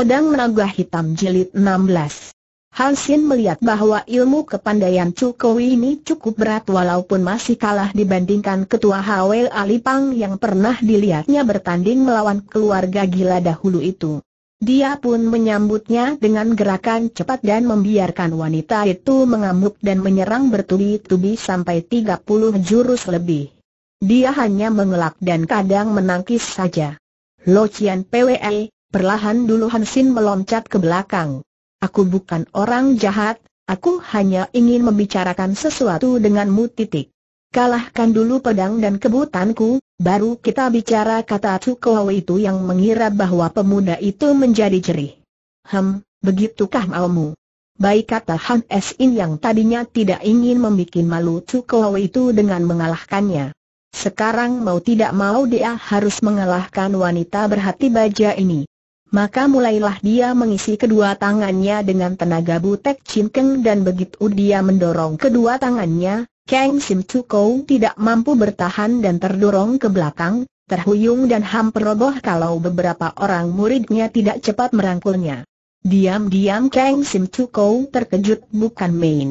Pedang Naga Hitam Jilid 16 Hansin melihat bahwa ilmu kepandaian Cukowi ini cukup berat walaupun masih kalah dibandingkan ketua Hawel Alipang yang pernah dilihatnya bertanding melawan keluarga gila dahulu itu. Dia pun menyambutnya dengan gerakan cepat dan membiarkan wanita itu mengamuk dan menyerang bertubi-tubi sampai 30 jurus lebih. Dia hanya mengelak dan kadang menangkis saja. Lo Cian PWE, Perlahan dulu Hansin meloncat ke belakang. Aku bukan orang jahat, aku hanya ingin membicarakan sesuatu denganmu titik. Kalahkan dulu pedang dan kebutanku, baru kita bicara kata Tsukowo itu yang mengira bahwa pemuda itu menjadi jerih. Hem, begitukah maumu? Baik kata Han Sin yang tadinya tidak ingin membuat malu Tsukowo itu dengan mengalahkannya. Sekarang mau tidak mau dia harus mengalahkan wanita berhati baja ini. Maka mulailah dia mengisi kedua tangannya dengan tenaga butek cinkeng dan begitu dia mendorong kedua tangannya, Kang Sim Chukou tidak mampu bertahan dan terdorong ke belakang, terhuyung dan hampir roboh kalau beberapa orang muridnya tidak cepat merangkulnya. Diam-diam Kang Sim Chukou terkejut bukan main.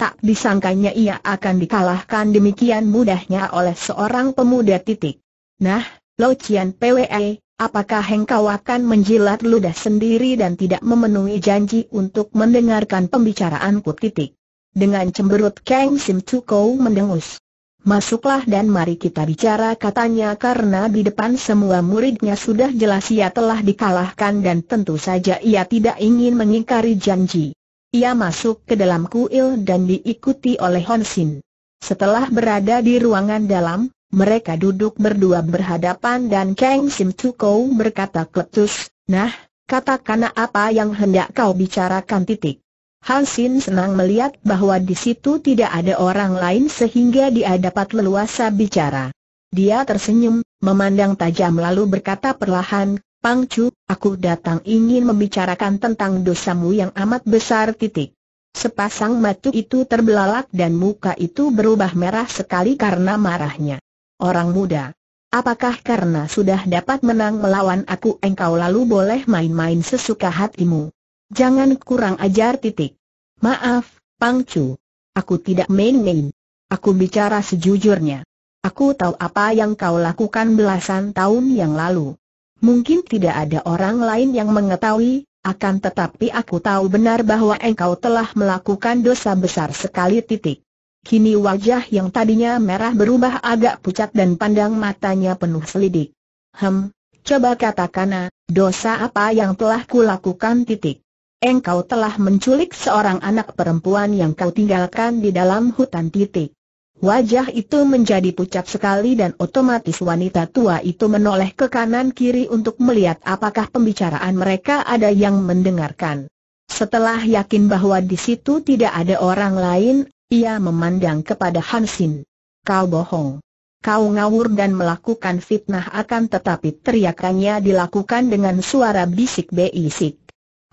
Tak disangkanya ia akan dikalahkan demikian mudahnya oleh seorang pemuda titik. Nah, Lo Chian PWE, Apakah engkau akan menjilat ludah sendiri dan tidak memenuhi janji untuk mendengarkan pembicaraanku titik? Dengan cemberut Kang Sim Kou mendengus. Masuklah dan mari kita bicara katanya karena di depan semua muridnya sudah jelas ia telah dikalahkan dan tentu saja ia tidak ingin mengingkari janji. Ia masuk ke dalam kuil dan diikuti oleh Hon Sin. Setelah berada di ruangan dalam, mereka duduk berdua berhadapan dan Kang Sim Tuko berkata kletus, Nah, katakan apa yang hendak kau bicarakan titik. Han Sin senang melihat bahwa di situ tidak ada orang lain sehingga dia dapat leluasa bicara. Dia tersenyum, memandang tajam lalu berkata perlahan, Pang Chu, aku datang ingin membicarakan tentang dosamu yang amat besar titik. Sepasang mata itu terbelalak dan muka itu berubah merah sekali karena marahnya orang muda. Apakah karena sudah dapat menang melawan aku engkau lalu boleh main-main sesuka hatimu? Jangan kurang ajar titik. Maaf, Pangcu. Aku tidak main-main. Aku bicara sejujurnya. Aku tahu apa yang kau lakukan belasan tahun yang lalu. Mungkin tidak ada orang lain yang mengetahui, akan tetapi aku tahu benar bahwa engkau telah melakukan dosa besar sekali titik. Kini wajah yang tadinya merah berubah agak pucat dan pandang matanya penuh selidik. Hem, coba katakanlah, dosa apa yang telah kulakukan titik. Engkau telah menculik seorang anak perempuan yang kau tinggalkan di dalam hutan titik. Wajah itu menjadi pucat sekali dan otomatis wanita tua itu menoleh ke kanan kiri untuk melihat apakah pembicaraan mereka ada yang mendengarkan. Setelah yakin bahwa di situ tidak ada orang lain, ia memandang kepada Hansin. Kau bohong. Kau ngawur dan melakukan fitnah akan tetapi teriakannya dilakukan dengan suara bisik-bisik.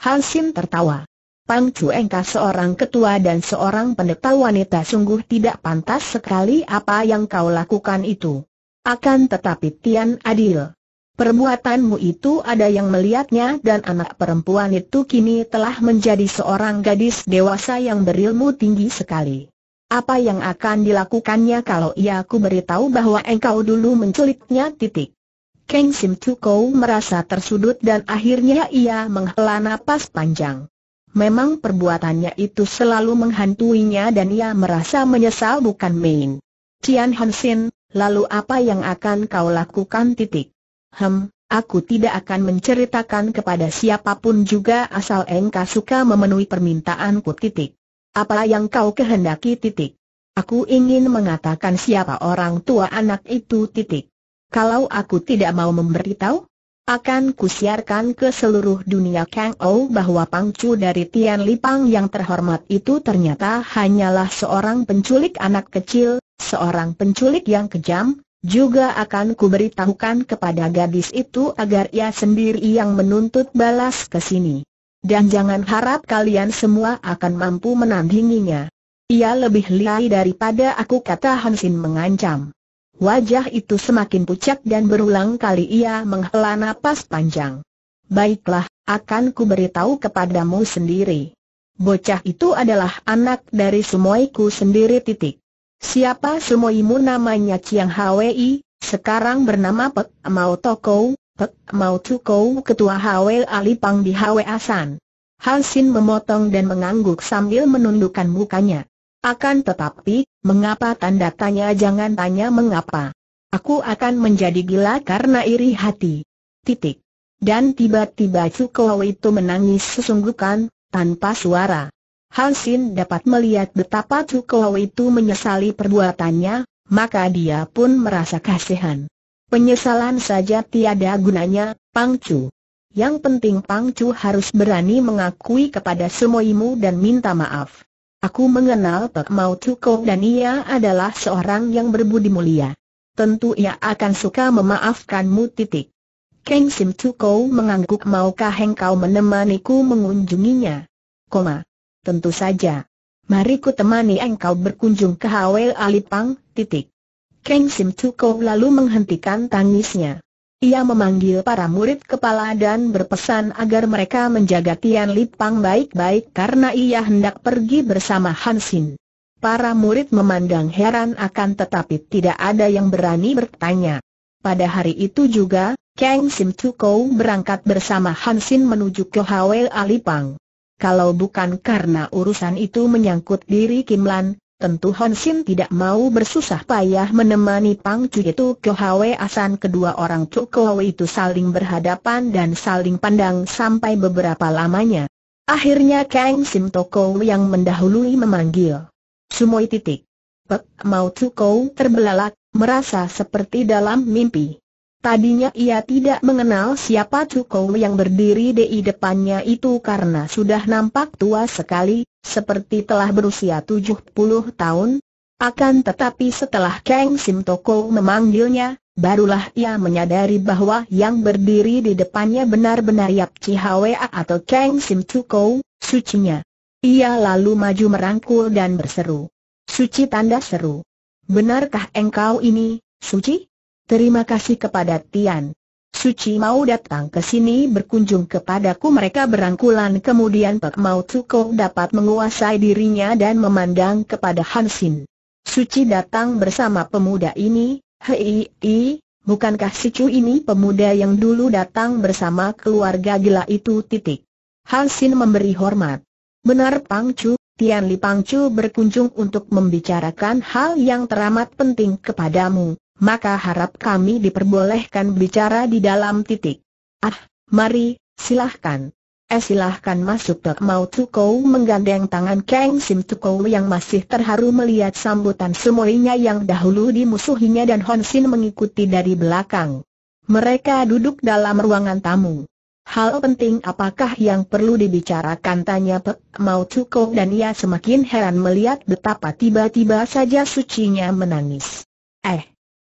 Hansin tertawa. Pang Chu seorang ketua dan seorang pendeta wanita sungguh tidak pantas sekali apa yang kau lakukan itu. Akan tetapi Tian adil. Perbuatanmu itu ada yang melihatnya dan anak perempuan itu kini telah menjadi seorang gadis dewasa yang berilmu tinggi sekali. Apa yang akan dilakukannya kalau ia ku beritahu bahwa engkau dulu menculiknya titik. Kang Sim Chukou merasa tersudut dan akhirnya ia menghela napas panjang. Memang perbuatannya itu selalu menghantuinya dan ia merasa menyesal bukan main. Cian Hansin, lalu apa yang akan kau lakukan titik? Hem, aku tidak akan menceritakan kepada siapapun juga asal engkau suka memenuhi permintaanku titik. Apa yang kau kehendaki titik. Aku ingin mengatakan siapa orang tua anak itu titik. Kalau aku tidak mau memberitahu, akan kusiarkan ke seluruh dunia Kang Ou bahwa pangcu dari Tian Lipang yang terhormat itu ternyata hanyalah seorang penculik anak kecil, seorang penculik yang kejam, juga akan kuberitahukan kepada gadis itu agar ia sendiri yang menuntut balas ke sini. Dan jangan harap kalian semua akan mampu menandinginya. Ia lebih lihai daripada aku kata Hansin mengancam. Wajah itu semakin pucat dan berulang kali ia menghela napas panjang. Baiklah, akan kuberitahu kepadamu sendiri. Bocah itu adalah anak dari semuaiku sendiri titik. Siapa semoimu namanya Chiang Hwi, sekarang bernama Pek Mao Tokou, Pek Mao Tukou Ketua Hwi Alipang di Hwi Asan. Hansin memotong dan mengangguk sambil menundukkan mukanya. Akan tetapi, mengapa tanda tanya jangan tanya mengapa. Aku akan menjadi gila karena iri hati. Titik. Dan tiba-tiba Cukow itu menangis sesungguhkan, tanpa suara. Hansin dapat melihat betapa Cukau itu menyesali perbuatannya, maka dia pun merasa kasihan. Penyesalan saja tiada gunanya, Pang Chu. Yang penting Pang Chu harus berani mengakui kepada semuimu dan minta maaf. Aku mengenal Pek Mau Tukow dan ia adalah seorang yang berbudi mulia. Tentu ia akan suka memaafkanmu titik. Keng Sim Tukow mengangguk maukah engkau menemaniku mengunjunginya? Koma. Tentu saja. Mari ku temani engkau berkunjung ke Hawel Alipang, titik. Kang Sim Tuko lalu menghentikan tangisnya. Ia memanggil para murid kepala dan berpesan agar mereka menjaga Tian Lipang baik-baik karena ia hendak pergi bersama Hansin. Para murid memandang heran akan tetapi tidak ada yang berani bertanya. Pada hari itu juga, Kang Sim Tuko berangkat bersama Hansin menuju ke Hawel Alipang kalau bukan karena urusan itu menyangkut diri Kim Lan, tentu Hon Sin tidak mau bersusah payah menemani Pang Cu itu ke Hwe Asan kedua orang Cukow itu saling berhadapan dan saling pandang sampai beberapa lamanya. Akhirnya Kang Sim Toko yang mendahului memanggil. Sumoi titik. Pek mau Cukow terbelalak, merasa seperti dalam mimpi. Tadinya ia tidak mengenal siapa Cukou yang berdiri di depannya itu karena sudah nampak tua sekali, seperti telah berusia 70 tahun. Akan tetapi setelah Kang Sim Toko memanggilnya, barulah ia menyadari bahwa yang berdiri di depannya benar-benar Yap Chihwa atau Kang Sim Cukou, sucinya. Ia lalu maju merangkul dan berseru. Suci tanda seru. Benarkah engkau ini, suci? Terima kasih kepada Tian. Suci mau datang ke sini berkunjung kepadaku mereka berangkulan kemudian Pak Mau Tsuko dapat menguasai dirinya dan memandang kepada Hansin. Suci datang bersama pemuda ini, hei, hei, bukankah si Chu ini pemuda yang dulu datang bersama keluarga gila itu titik. Hansin memberi hormat. Benar Pang Chu, Tian Li Pang Chu berkunjung untuk membicarakan hal yang teramat penting kepadamu maka harap kami diperbolehkan bicara di dalam titik. Ah, mari, silahkan. Eh silahkan masuk Tok Mau Tukou menggandeng tangan Kang Sim Tukou yang masih terharu melihat sambutan semuanya yang dahulu dimusuhinya dan Hon Sin mengikuti dari belakang. Mereka duduk dalam ruangan tamu. Hal penting apakah yang perlu dibicarakan tanya Pek Mau Tukou dan ia semakin heran melihat betapa tiba-tiba saja sucinya menangis. Eh,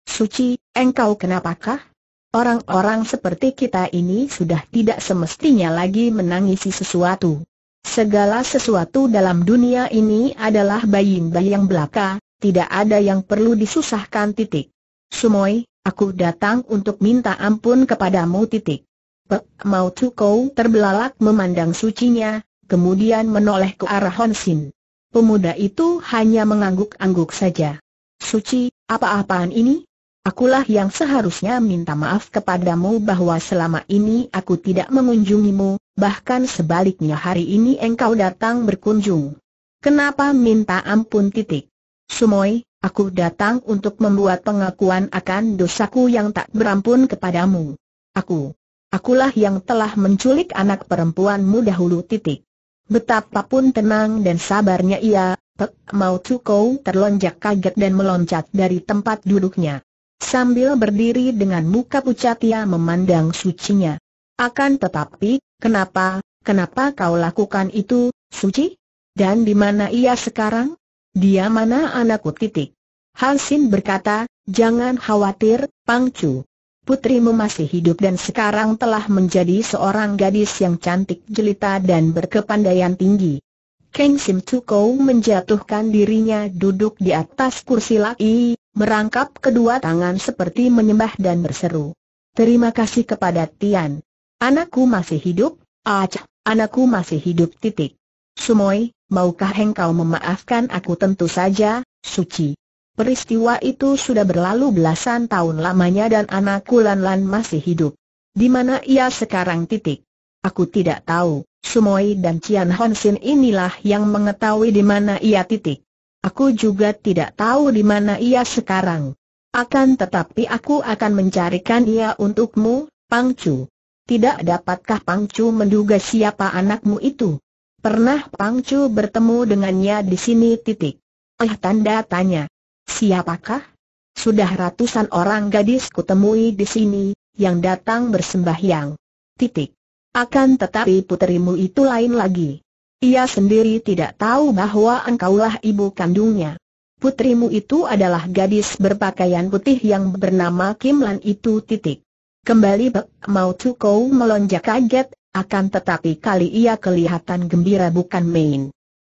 Suci, engkau kenapakah? Orang-orang seperti kita ini sudah tidak semestinya lagi menangisi sesuatu. Segala sesuatu dalam dunia ini adalah bayang-bayang belaka, tidak ada yang perlu disusahkan titik. Sumoy, aku datang untuk minta ampun kepadamu titik. Pek Mau Tukou terbelalak memandang sucinya, kemudian menoleh ke arah Honsin. Pemuda itu hanya mengangguk-angguk saja. Suci, apa-apaan ini? Akulah yang seharusnya minta maaf kepadamu bahwa selama ini aku tidak mengunjungimu, bahkan sebaliknya hari ini engkau datang berkunjung. Kenapa minta ampun titik? Sumoy, aku datang untuk membuat pengakuan akan dosaku yang tak berampun kepadamu. Aku, akulah yang telah menculik anak perempuanmu dahulu titik. Betapapun tenang dan sabarnya ia, Pek Mau Cukou terlonjak kaget dan meloncat dari tempat duduknya. Sambil berdiri dengan muka pucat ia memandang sucinya. Akan tetapi, kenapa, kenapa kau lakukan itu, suci? Dan di mana ia sekarang? Dia mana anakku titik? Hansin berkata, jangan khawatir, Pangcu. Putrimu masih hidup dan sekarang telah menjadi seorang gadis yang cantik jelita dan berkepandaian tinggi. Keng Sim Tuko menjatuhkan dirinya duduk di atas kursi laki, merangkap kedua tangan seperti menyembah dan berseru. Terima kasih kepada Tian. Anakku masih hidup, Acah, anakku masih hidup titik. Sumoy, maukah engkau memaafkan aku tentu saja, suci. Peristiwa itu sudah berlalu belasan tahun lamanya dan anakku Lan Lan masih hidup. Di mana ia sekarang titik? Aku tidak tahu, Sumoi dan Cian Hon Sin inilah yang mengetahui di mana ia titik. Aku juga tidak tahu di mana ia sekarang. Akan tetapi aku akan mencarikan ia untukmu, Pangcu. Tidak dapatkah Pangcu menduga siapa anakmu itu? Pernah Pangcu bertemu dengannya di sini titik. Eh tanda tanya. Siapakah? Sudah ratusan orang gadis kutemui di sini, yang datang bersembahyang. Titik. Akan tetapi puterimu itu lain lagi. Ia sendiri tidak tahu bahwa engkaulah ibu kandungnya. Putrimu itu adalah gadis berpakaian putih yang bernama Kim Lan itu titik. Kembali Bek Mau Tukou melonjak kaget, akan tetapi kali ia kelihatan gembira bukan main.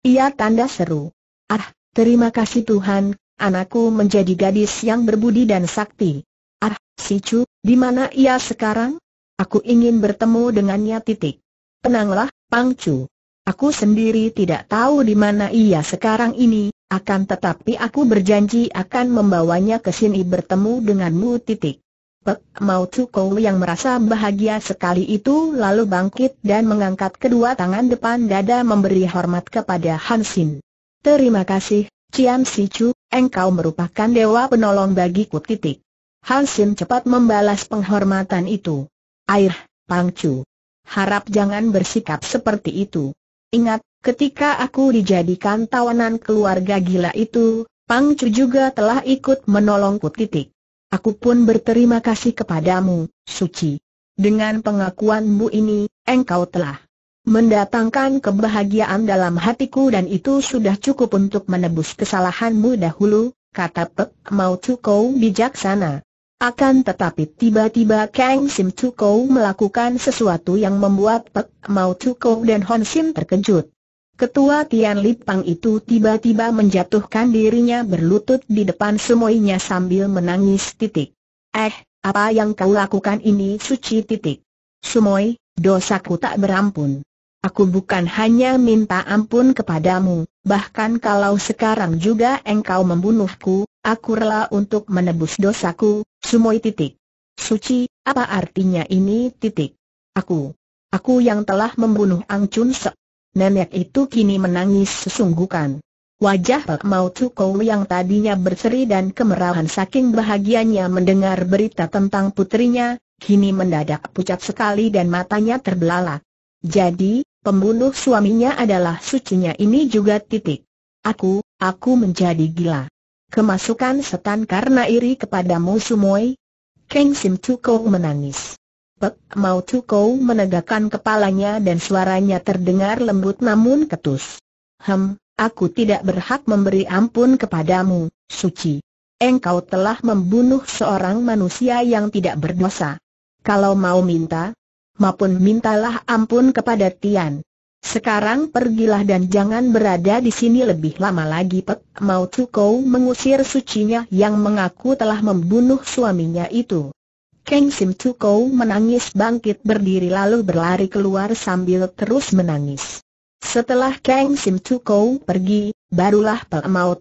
Ia tanda seru. Ah, terima kasih Tuhan, anakku menjadi gadis yang berbudi dan sakti. Ah, si Chu, di mana ia sekarang? Aku ingin bertemu dengannya titik. Tenanglah, Pang Pangcu. Aku sendiri tidak tahu di mana ia sekarang ini, akan tetapi aku berjanji akan membawanya ke sini bertemu denganmu titik. Pek Mau Cukou yang merasa bahagia sekali itu lalu bangkit dan mengangkat kedua tangan depan dada memberi hormat kepada Hansin. Terima kasih, Si Sichu, engkau merupakan dewa penolong bagiku titik. Hansin cepat membalas penghormatan itu. Air, Pangcu. Harap jangan bersikap seperti itu. Ingat, ketika aku dijadikan tawanan keluarga gila itu, Pangcu juga telah ikut menolongku titik. Aku pun berterima kasih kepadamu, Suci. Dengan pengakuanmu ini, engkau telah mendatangkan kebahagiaan dalam hatiku dan itu sudah cukup untuk menebus kesalahanmu dahulu, kata Pek Mau Cukou bijaksana. Akan tetapi tiba-tiba Kang Sim Tuko melakukan sesuatu yang membuat Pek Mau Tuko dan Hon Sim terkejut. Ketua Tian Lipang itu tiba-tiba menjatuhkan dirinya berlutut di depan semuanya sambil menangis titik. Eh, apa yang kau lakukan ini suci titik. Sumoy, dosaku tak berampun. Aku bukan hanya minta ampun kepadamu, bahkan kalau sekarang juga engkau membunuhku, Aku rela untuk menebus dosaku, sumoi titik. Suci, apa artinya ini titik? Aku. Aku yang telah membunuh Ang Chun Se. Nenek itu kini menangis sesungguhkan. Wajah Pak Mau Tukou yang tadinya berseri dan kemerahan saking bahagianya mendengar berita tentang putrinya, kini mendadak pucat sekali dan matanya terbelalak. Jadi, pembunuh suaminya adalah sucinya ini juga titik. Aku, aku menjadi gila. Kemasukan setan karena iri kepadamu Sumoi? Kang Sim Tukou menangis. Pek Mau Tukou menegakkan kepalanya dan suaranya terdengar lembut namun ketus. Hem, aku tidak berhak memberi ampun kepadamu, suci. Engkau telah membunuh seorang manusia yang tidak berdosa. Kalau mau minta, maupun mintalah ampun kepada Tian. Sekarang pergilah dan jangan berada di sini lebih lama lagi Pek Mau Tukou mengusir sucinya yang mengaku telah membunuh suaminya itu. Keng Sim Tukou menangis bangkit berdiri lalu berlari keluar sambil terus menangis. Setelah Kang Sim Tukou pergi, barulah Pek Mao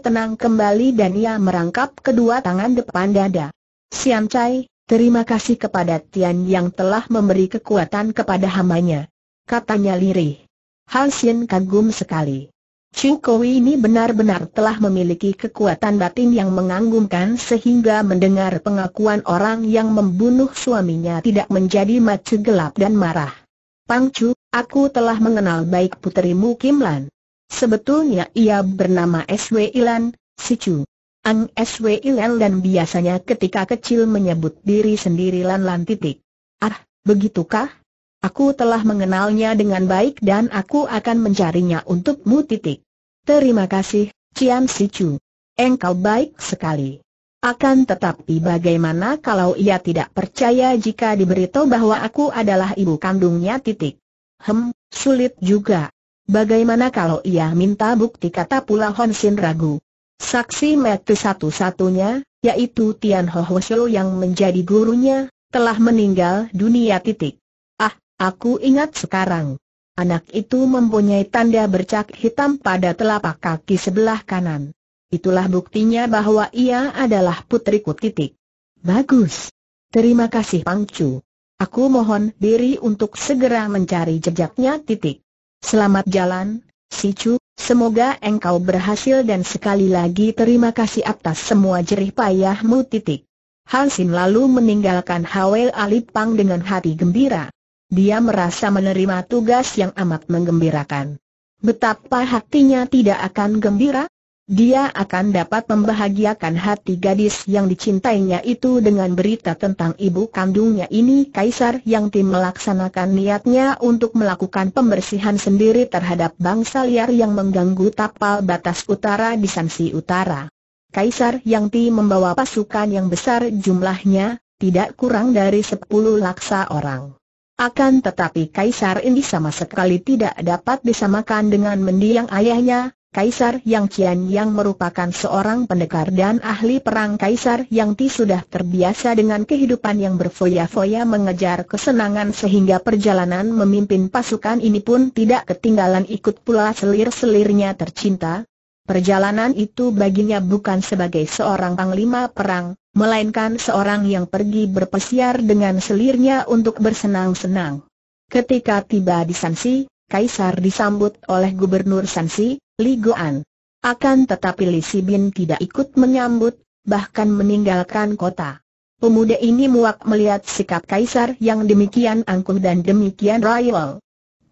tenang kembali dan ia merangkap kedua tangan depan dada. Sian Chai, terima kasih kepada Tian yang telah memberi kekuatan kepada hamanya katanya lirih. Halsien kagum sekali. Chu Chukowi ini benar-benar telah memiliki kekuatan batin yang mengagumkan sehingga mendengar pengakuan orang yang membunuh suaminya tidak menjadi macu gelap dan marah. Pang Chu, aku telah mengenal baik putrimu Kim Lan. Sebetulnya ia bernama SW Ilan, si Chu. Ang SW Ilan dan biasanya ketika kecil menyebut diri sendiri Lan Lan titik. Ah, begitukah? Aku telah mengenalnya dengan baik dan aku akan mencarinya untukmu titik. Terima kasih, Cian Sichu. Engkau baik sekali. Akan tetapi bagaimana kalau ia tidak percaya jika diberitahu bahwa aku adalah ibu kandungnya titik. Hem, sulit juga. Bagaimana kalau ia minta bukti kata pula Honsin ragu. Saksi mati satu-satunya, yaitu Tian Ho Ho Shou yang menjadi gurunya, telah meninggal dunia titik. Aku ingat sekarang. Anak itu mempunyai tanda bercak hitam pada telapak kaki sebelah kanan. Itulah buktinya bahwa ia adalah putriku titik. Bagus. Terima kasih Pangcu. Aku mohon diri untuk segera mencari jejaknya titik. Selamat jalan, Si Chu. semoga engkau berhasil dan sekali lagi terima kasih atas semua jerih payahmu titik. Hansin lalu meninggalkan Hawel Alipang dengan hati gembira. Dia merasa menerima tugas yang amat menggembirakan. Betapa hatinya tidak akan gembira? Dia akan dapat membahagiakan hati gadis yang dicintainya itu dengan berita tentang ibu kandungnya ini Kaisar yang tim melaksanakan niatnya untuk melakukan pembersihan sendiri terhadap bangsa liar yang mengganggu tapal batas utara di Sansi Utara. Kaisar yang tim membawa pasukan yang besar jumlahnya, tidak kurang dari 10 laksa orang. Akan tetapi Kaisar ini sama sekali tidak dapat disamakan dengan mendiang ayahnya, Kaisar Yang Cian yang merupakan seorang pendekar dan ahli perang Kaisar Yang Ti sudah terbiasa dengan kehidupan yang berfoya-foya mengejar kesenangan sehingga perjalanan memimpin pasukan ini pun tidak ketinggalan ikut pula selir-selirnya tercinta. Perjalanan itu baginya bukan sebagai seorang panglima perang, melainkan seorang yang pergi berpesiar dengan selirnya untuk bersenang-senang. Ketika tiba di Sansi, Kaisar disambut oleh Gubernur Sansi, Li Goan. Akan tetapi Li Sibin tidak ikut menyambut, bahkan meninggalkan kota. Pemuda ini muak melihat sikap Kaisar yang demikian angkuh dan demikian royal.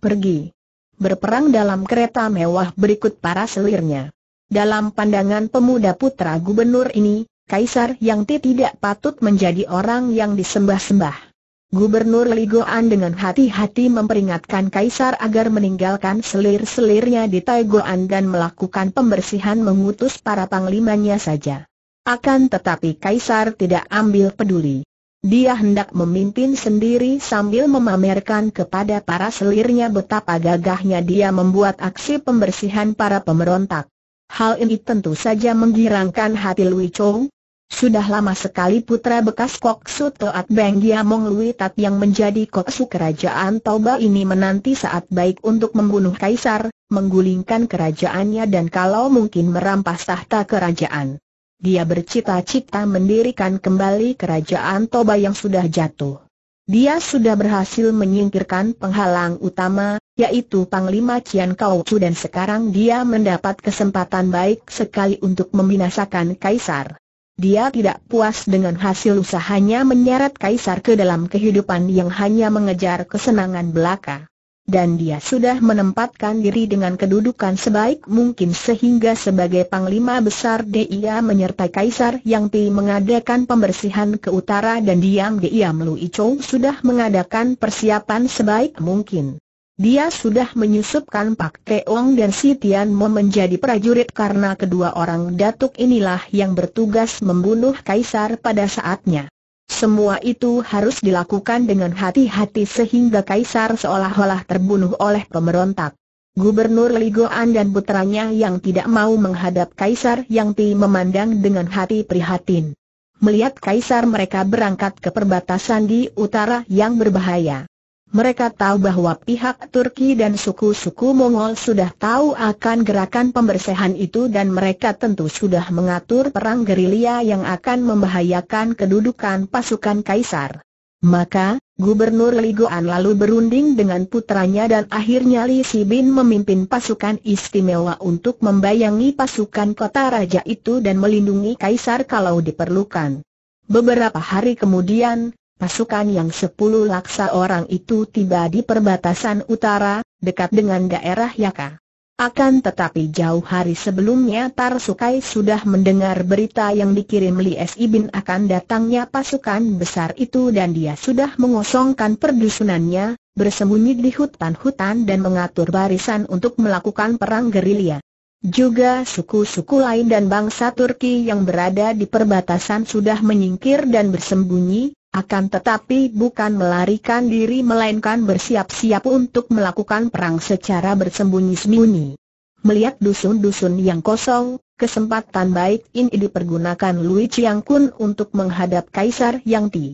Pergi. Berperang dalam kereta mewah berikut para selirnya. Dalam pandangan pemuda putra gubernur ini, kaisar yang tidak patut menjadi orang yang disembah-sembah. Gubernur Ligoan dengan hati-hati memperingatkan kaisar agar meninggalkan selir-selirnya di Taigoan dan melakukan pembersihan mengutus para panglimanya saja. Akan tetapi kaisar tidak ambil peduli. Dia hendak memimpin sendiri sambil memamerkan kepada para selirnya betapa gagahnya dia membuat aksi pembersihan para pemberontak. Hal ini tentu saja menggirangkan hati Lui Chong, sudah lama sekali putra bekas Kok Su Toat Beng Gia Mong Lui Tat yang menjadi Kok Su Kerajaan Toba ini menanti saat baik untuk membunuh Kaisar, menggulingkan kerajaannya dan kalau mungkin merampas tahta kerajaan. Dia bercita-cita mendirikan kembali kerajaan Toba yang sudah jatuh. Dia sudah berhasil menyingkirkan penghalang utama, yaitu Panglima Cian Kau Chu dan sekarang dia mendapat kesempatan baik sekali untuk membinasakan Kaisar. Dia tidak puas dengan hasil usahanya menyeret Kaisar ke dalam kehidupan yang hanya mengejar kesenangan belaka. Dan dia sudah menempatkan diri dengan kedudukan sebaik mungkin sehingga sebagai Panglima Besar dia menyertai Kaisar Yang Pi mengadakan pembersihan ke utara dan diam Dia Melu Icong sudah mengadakan persiapan sebaik mungkin. Dia sudah menyusupkan Pak Teong dan Si Tian Mo menjadi prajurit karena kedua orang datuk inilah yang bertugas membunuh Kaisar pada saatnya. Semua itu harus dilakukan dengan hati-hati sehingga Kaisar seolah-olah terbunuh oleh pemberontak. Gubernur Ligoan dan putranya yang tidak mau menghadap Kaisar Yang Ti memandang dengan hati prihatin. Melihat Kaisar mereka berangkat ke perbatasan di utara yang berbahaya. Mereka tahu bahwa pihak Turki dan suku-suku Mongol sudah tahu akan gerakan pembersihan itu dan mereka tentu sudah mengatur perang gerilya yang akan membahayakan kedudukan pasukan kaisar. Maka, Gubernur Ligoan lalu berunding dengan putranya dan akhirnya Li Sibin memimpin pasukan istimewa untuk membayangi pasukan kota raja itu dan melindungi kaisar kalau diperlukan. Beberapa hari kemudian, Pasukan yang sepuluh laksa orang itu tiba di perbatasan utara, dekat dengan daerah Yaka. Akan tetapi jauh hari sebelumnya Tar Sukai sudah mendengar berita yang dikirim Li Ibin akan datangnya pasukan besar itu dan dia sudah mengosongkan perdusunannya, bersembunyi di hutan-hutan dan mengatur barisan untuk melakukan perang gerilya. Juga suku-suku lain dan bangsa Turki yang berada di perbatasan sudah menyingkir dan bersembunyi, akan tetapi bukan melarikan diri melainkan bersiap-siap untuk melakukan perang secara bersembunyi-sembunyi. Melihat dusun-dusun yang kosong, kesempatan baik ini dipergunakan Lui Chiang Kun untuk menghadap Kaisar Yang Ti.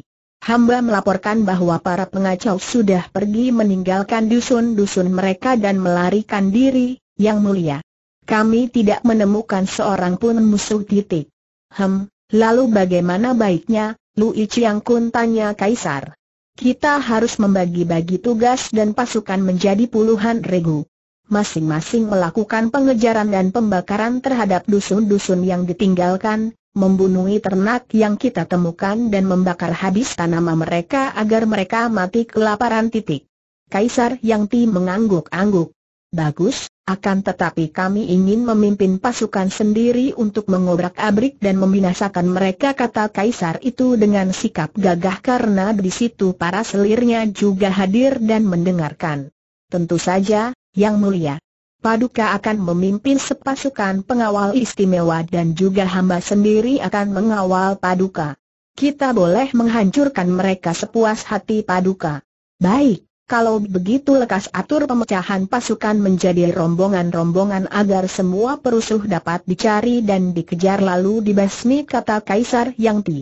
Hamba melaporkan bahwa para pengacau sudah pergi meninggalkan dusun-dusun mereka dan melarikan diri, Yang Mulia. Kami tidak menemukan seorang pun musuh titik. Hem, lalu bagaimana baiknya, Lui Chiang Kun tanya Kaisar. Kita harus membagi-bagi tugas dan pasukan menjadi puluhan regu. Masing-masing melakukan pengejaran dan pembakaran terhadap dusun-dusun yang ditinggalkan, membunuh ternak yang kita temukan dan membakar habis tanaman mereka agar mereka mati kelaparan titik. Kaisar Yang Ti mengangguk-angguk. Bagus, akan tetapi kami ingin memimpin pasukan sendiri untuk mengobrak-abrik dan membinasakan mereka kata Kaisar itu dengan sikap gagah karena di situ para selirnya juga hadir dan mendengarkan. Tentu saja, Yang Mulia. Paduka akan memimpin sepasukan pengawal istimewa dan juga hamba sendiri akan mengawal Paduka. Kita boleh menghancurkan mereka sepuas hati Paduka. Baik. Kalau begitu lekas atur pemecahan pasukan menjadi rombongan-rombongan agar semua perusuh dapat dicari dan dikejar lalu dibasmi kata Kaisar Yang Ti.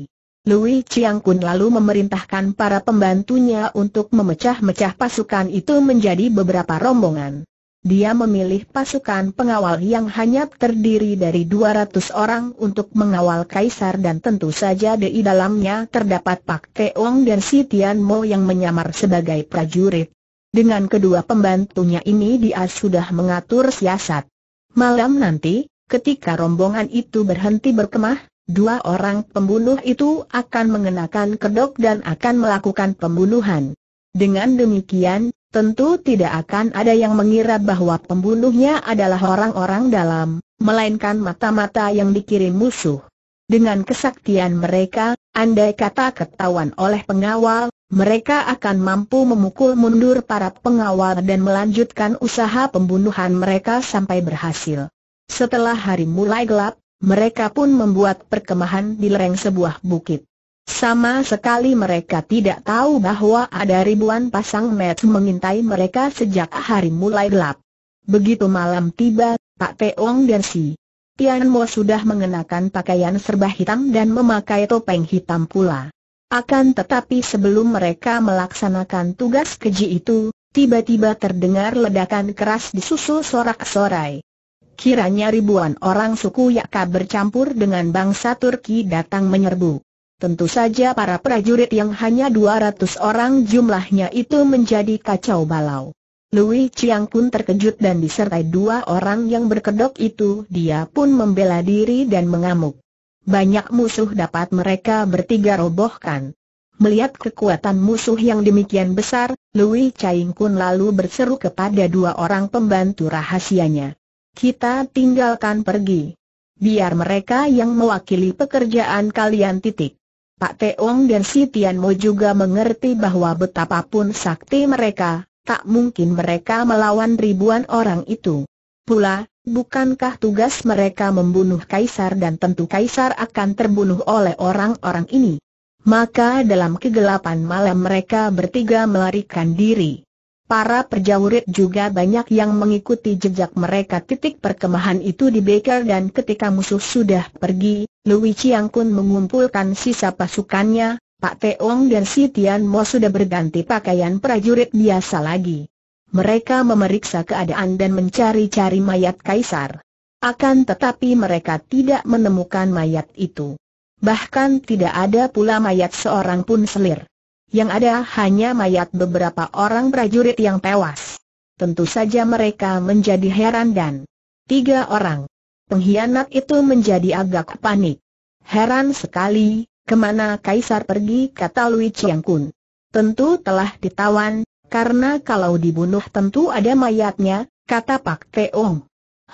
Lui Chiang Kun lalu memerintahkan para pembantunya untuk memecah-mecah pasukan itu menjadi beberapa rombongan dia memilih pasukan pengawal yang hanya terdiri dari 200 orang untuk mengawal kaisar dan tentu saja di dalamnya terdapat Pak Teong dan Si Tian Mo yang menyamar sebagai prajurit. Dengan kedua pembantunya ini dia sudah mengatur siasat. Malam nanti, ketika rombongan itu berhenti berkemah, dua orang pembunuh itu akan mengenakan kedok dan akan melakukan pembunuhan. Dengan demikian, Tentu tidak akan ada yang mengira bahwa pembunuhnya adalah orang-orang dalam, melainkan mata-mata yang dikirim musuh. Dengan kesaktian mereka, andai kata ketahuan oleh pengawal, mereka akan mampu memukul mundur para pengawal dan melanjutkan usaha pembunuhan mereka sampai berhasil. Setelah hari mulai gelap, mereka pun membuat perkemahan di lereng sebuah bukit. Sama sekali mereka tidak tahu bahwa ada ribuan pasang mata mengintai mereka sejak hari mulai gelap. Begitu malam tiba, Pak Peong dan si Tian Mo sudah mengenakan pakaian serba hitam dan memakai topeng hitam pula. Akan tetapi sebelum mereka melaksanakan tugas keji itu, tiba-tiba terdengar ledakan keras di susu sorak-sorai. Kiranya ribuan orang suku Yakka bercampur dengan bangsa Turki datang menyerbu. Tentu saja para prajurit yang hanya 200 orang jumlahnya itu menjadi kacau balau. Louis Chiang Kun terkejut dan disertai dua orang yang berkedok itu dia pun membela diri dan mengamuk. Banyak musuh dapat mereka bertiga robohkan. Melihat kekuatan musuh yang demikian besar, Louis Chiang Kun lalu berseru kepada dua orang pembantu rahasianya. Kita tinggalkan pergi. Biar mereka yang mewakili pekerjaan kalian titik. Pak Teong dan si Tianmo juga mengerti bahwa betapapun sakti mereka, tak mungkin mereka melawan ribuan orang itu. Pula, bukankah tugas mereka membunuh Kaisar dan tentu Kaisar akan terbunuh oleh orang-orang ini? Maka dalam kegelapan malam mereka bertiga melarikan diri. Para perjaurit juga banyak yang mengikuti jejak mereka titik perkemahan itu di Baker dan ketika musuh sudah pergi, Lui Chiang Kun mengumpulkan sisa pasukannya, Pak Teong dan Si Tian Mo sudah berganti pakaian prajurit biasa lagi. Mereka memeriksa keadaan dan mencari-cari mayat kaisar. Akan tetapi mereka tidak menemukan mayat itu. Bahkan tidak ada pula mayat seorang pun selir. Yang ada hanya mayat beberapa orang prajurit yang tewas. Tentu saja mereka menjadi heran dan tiga orang pengkhianat itu menjadi agak panik. Heran sekali, kemana Kaisar pergi kata Lui Chiang Kun. Tentu telah ditawan, karena kalau dibunuh tentu ada mayatnya, kata Pak Teong.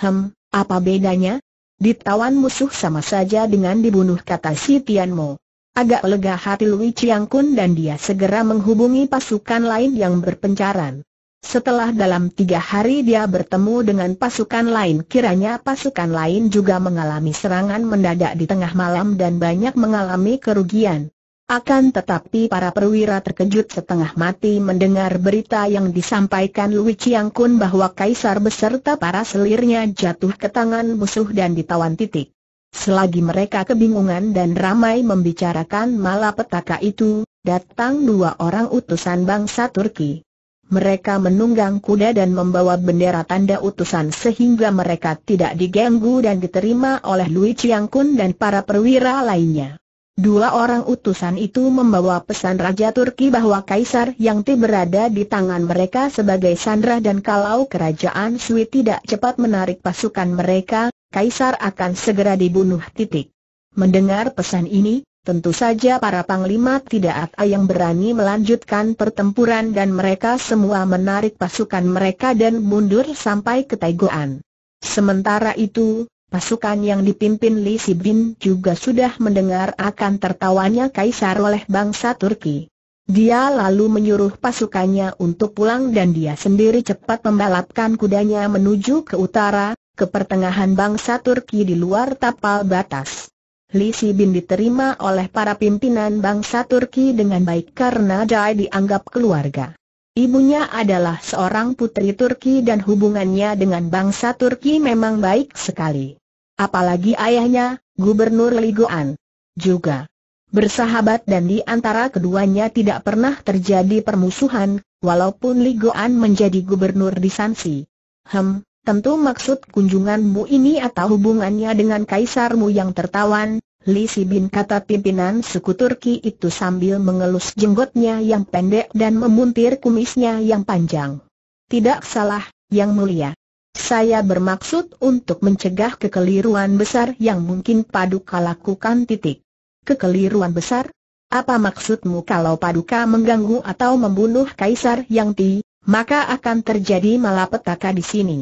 Hem, apa bedanya? Ditawan musuh sama saja dengan dibunuh kata si Mo. Agak lega hati Lui Chiang Kun dan dia segera menghubungi pasukan lain yang berpencaran. Setelah dalam tiga hari dia bertemu dengan pasukan lain kiranya pasukan lain juga mengalami serangan mendadak di tengah malam dan banyak mengalami kerugian. Akan tetapi para perwira terkejut setengah mati mendengar berita yang disampaikan Lui Chiang Kun bahwa kaisar beserta para selirnya jatuh ke tangan musuh dan ditawan titik. Selagi mereka kebingungan dan ramai membicarakan malapetaka itu, datang dua orang utusan bangsa Turki. Mereka menunggang kuda dan membawa bendera tanda utusan sehingga mereka tidak diganggu dan diterima oleh Lui Chiang dan para perwira lainnya. Dua orang utusan itu membawa pesan Raja Turki bahwa Kaisar yang ti berada di tangan mereka sebagai sandra dan kalau kerajaan Sui tidak cepat menarik pasukan mereka, Kaisar akan segera dibunuh titik. Mendengar pesan ini, tentu saja para panglima tidak ada yang berani melanjutkan pertempuran dan mereka semua menarik pasukan mereka dan mundur sampai ke Taigoan. Sementara itu, Pasukan yang dipimpin Li Sibin juga sudah mendengar akan tertawanya kaisar oleh bangsa Turki. Dia lalu menyuruh pasukannya untuk pulang dan dia sendiri cepat membalapkan kudanya menuju ke utara, ke pertengahan bangsa Turki di luar tapal batas. Li Sibin diterima oleh para pimpinan bangsa Turki dengan baik karena Jai dianggap keluarga. Ibunya adalah seorang putri Turki dan hubungannya dengan bangsa Turki memang baik sekali. Apalagi ayahnya, Gubernur Ligoan. Juga bersahabat dan di antara keduanya tidak pernah terjadi permusuhan, walaupun Ligoan menjadi gubernur di Sansi. Hem, Tentu maksud kunjunganmu ini atau hubungannya dengan kaisarmu yang tertawan, Li Sibin kata pimpinan suku Turki itu sambil mengelus jenggotnya yang pendek dan memuntir kumisnya yang panjang. Tidak salah, Yang Mulia. Saya bermaksud untuk mencegah kekeliruan besar yang mungkin Paduka lakukan titik. Kekeliruan besar? Apa maksudmu kalau Paduka mengganggu atau membunuh Kaisar Yang Ti, maka akan terjadi malapetaka di sini.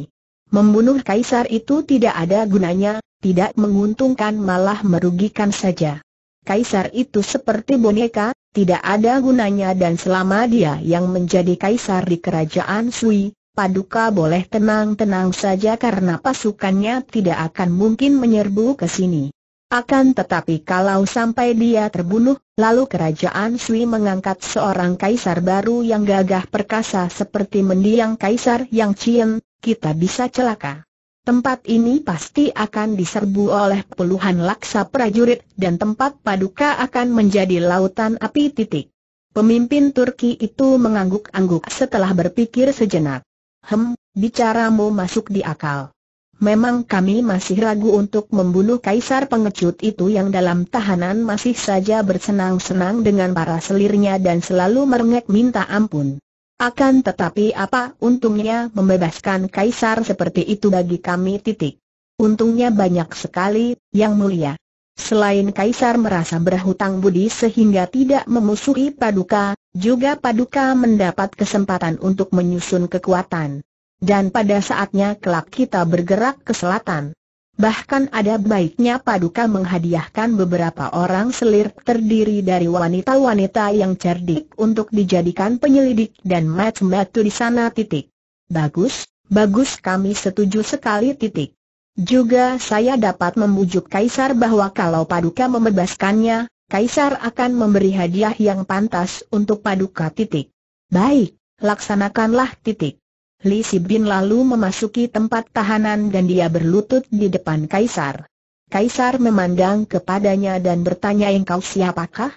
Membunuh kaisar itu tidak ada gunanya, tidak menguntungkan malah merugikan saja. Kaisar itu seperti boneka, tidak ada gunanya dan selama dia yang menjadi kaisar di kerajaan Sui, Paduka boleh tenang-tenang saja karena pasukannya tidak akan mungkin menyerbu ke sini. Akan tetapi kalau sampai dia terbunuh, lalu kerajaan Sui mengangkat seorang kaisar baru yang gagah perkasa seperti mendiang kaisar Yang cien kita bisa celaka. Tempat ini pasti akan diserbu oleh puluhan laksa prajurit dan tempat paduka akan menjadi lautan api titik. Pemimpin Turki itu mengangguk-angguk setelah berpikir sejenak. Hem, bicaramu masuk di akal. Memang kami masih ragu untuk membunuh kaisar pengecut itu yang dalam tahanan masih saja bersenang-senang dengan para selirnya dan selalu merengek minta ampun. Akan tetapi apa untungnya membebaskan kaisar seperti itu bagi kami titik. Untungnya banyak sekali, yang mulia. Selain kaisar merasa berhutang budi sehingga tidak memusuhi Paduka, juga Paduka mendapat kesempatan untuk menyusun kekuatan. Dan pada saatnya kelak kita bergerak ke selatan. Bahkan ada baiknya Paduka menghadiahkan beberapa orang selir terdiri dari wanita-wanita yang cerdik untuk dijadikan penyelidik dan match matu di sana titik. Bagus, bagus kami setuju sekali titik. Juga saya dapat membujuk Kaisar bahwa kalau Paduka membebaskannya, Kaisar akan memberi hadiah yang pantas untuk Paduka titik. Baik, laksanakanlah titik. Li Sibin lalu memasuki tempat tahanan dan dia berlutut di depan Kaisar. Kaisar memandang kepadanya dan bertanya engkau siapakah?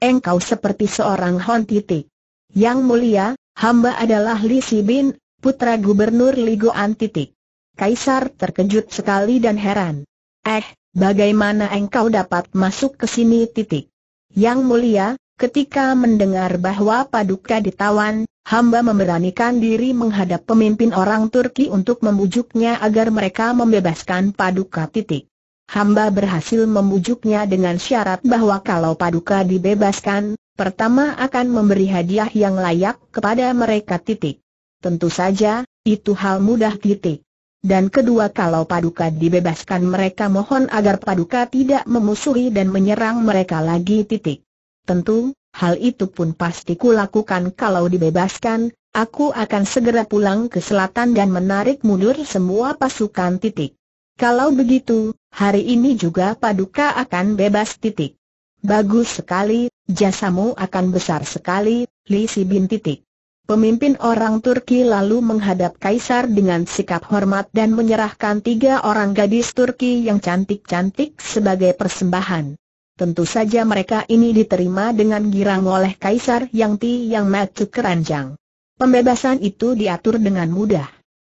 Engkau seperti seorang Hon titik. Yang mulia, hamba adalah Li Sibin, putra gubernur Ligoan titik. Kaisar terkejut sekali dan heran. Eh, bagaimana engkau dapat masuk ke sini titik? Yang mulia, ketika mendengar bahwa Paduka ditawan, hamba memberanikan diri menghadap pemimpin orang Turki untuk membujuknya agar mereka membebaskan Paduka titik. Hamba berhasil membujuknya dengan syarat bahwa kalau Paduka dibebaskan, pertama akan memberi hadiah yang layak kepada mereka titik. Tentu saja, itu hal mudah titik. Dan kedua kalau Paduka dibebaskan mereka mohon agar Paduka tidak memusuhi dan menyerang mereka lagi titik. Tentu, hal itu pun pasti kulakukan kalau dibebaskan, aku akan segera pulang ke selatan dan menarik mundur semua pasukan titik. Kalau begitu, hari ini juga Paduka akan bebas titik. Bagus sekali, jasamu akan besar sekali, Li Sibin titik. Pemimpin orang Turki lalu menghadap kaisar dengan sikap hormat dan menyerahkan tiga orang gadis Turki yang cantik-cantik sebagai persembahan. Tentu saja mereka ini diterima dengan girang oleh Kaisar Yang Ti Yang Keranjang. Pembebasan itu diatur dengan mudah.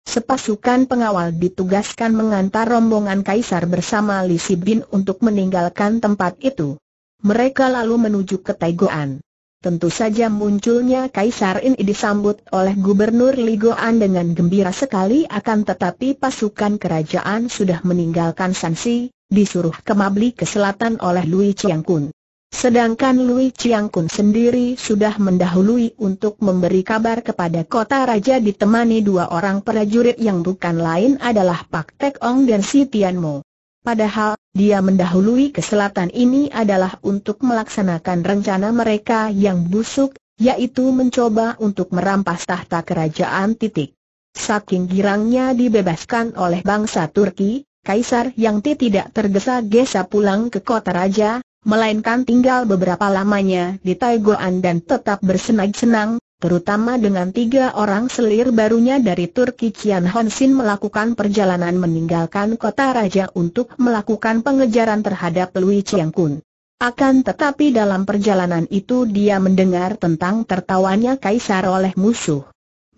Sepasukan pengawal ditugaskan mengantar rombongan Kaisar bersama Li Sibin untuk meninggalkan tempat itu. Mereka lalu menuju ke Taigoan. Tentu saja munculnya Kaisar ini disambut oleh Gubernur Ligoan dengan gembira sekali akan tetapi pasukan kerajaan sudah meninggalkan Sansi, disuruh ke Mabli ke selatan oleh Lui Chiang Kun. Sedangkan Lui Chiang Kun sendiri sudah mendahului untuk memberi kabar kepada kota raja ditemani dua orang prajurit yang bukan lain adalah Pak Tek Ong dan Si Tian Mo. Padahal, dia mendahului ke selatan ini adalah untuk melaksanakan rencana mereka yang busuk, yaitu mencoba untuk merampas tahta kerajaan titik. Saking girangnya dibebaskan oleh bangsa Turki, Kaisar yang tidak tergesa-gesa pulang ke kota raja, melainkan tinggal beberapa lamanya di Taigoan dan tetap bersenang-senang, terutama dengan tiga orang selir barunya dari Turki Kian Honsin melakukan perjalanan meninggalkan kota raja untuk melakukan pengejaran terhadap Lui Chiang Kun. Akan tetapi dalam perjalanan itu dia mendengar tentang tertawanya kaisar oleh musuh.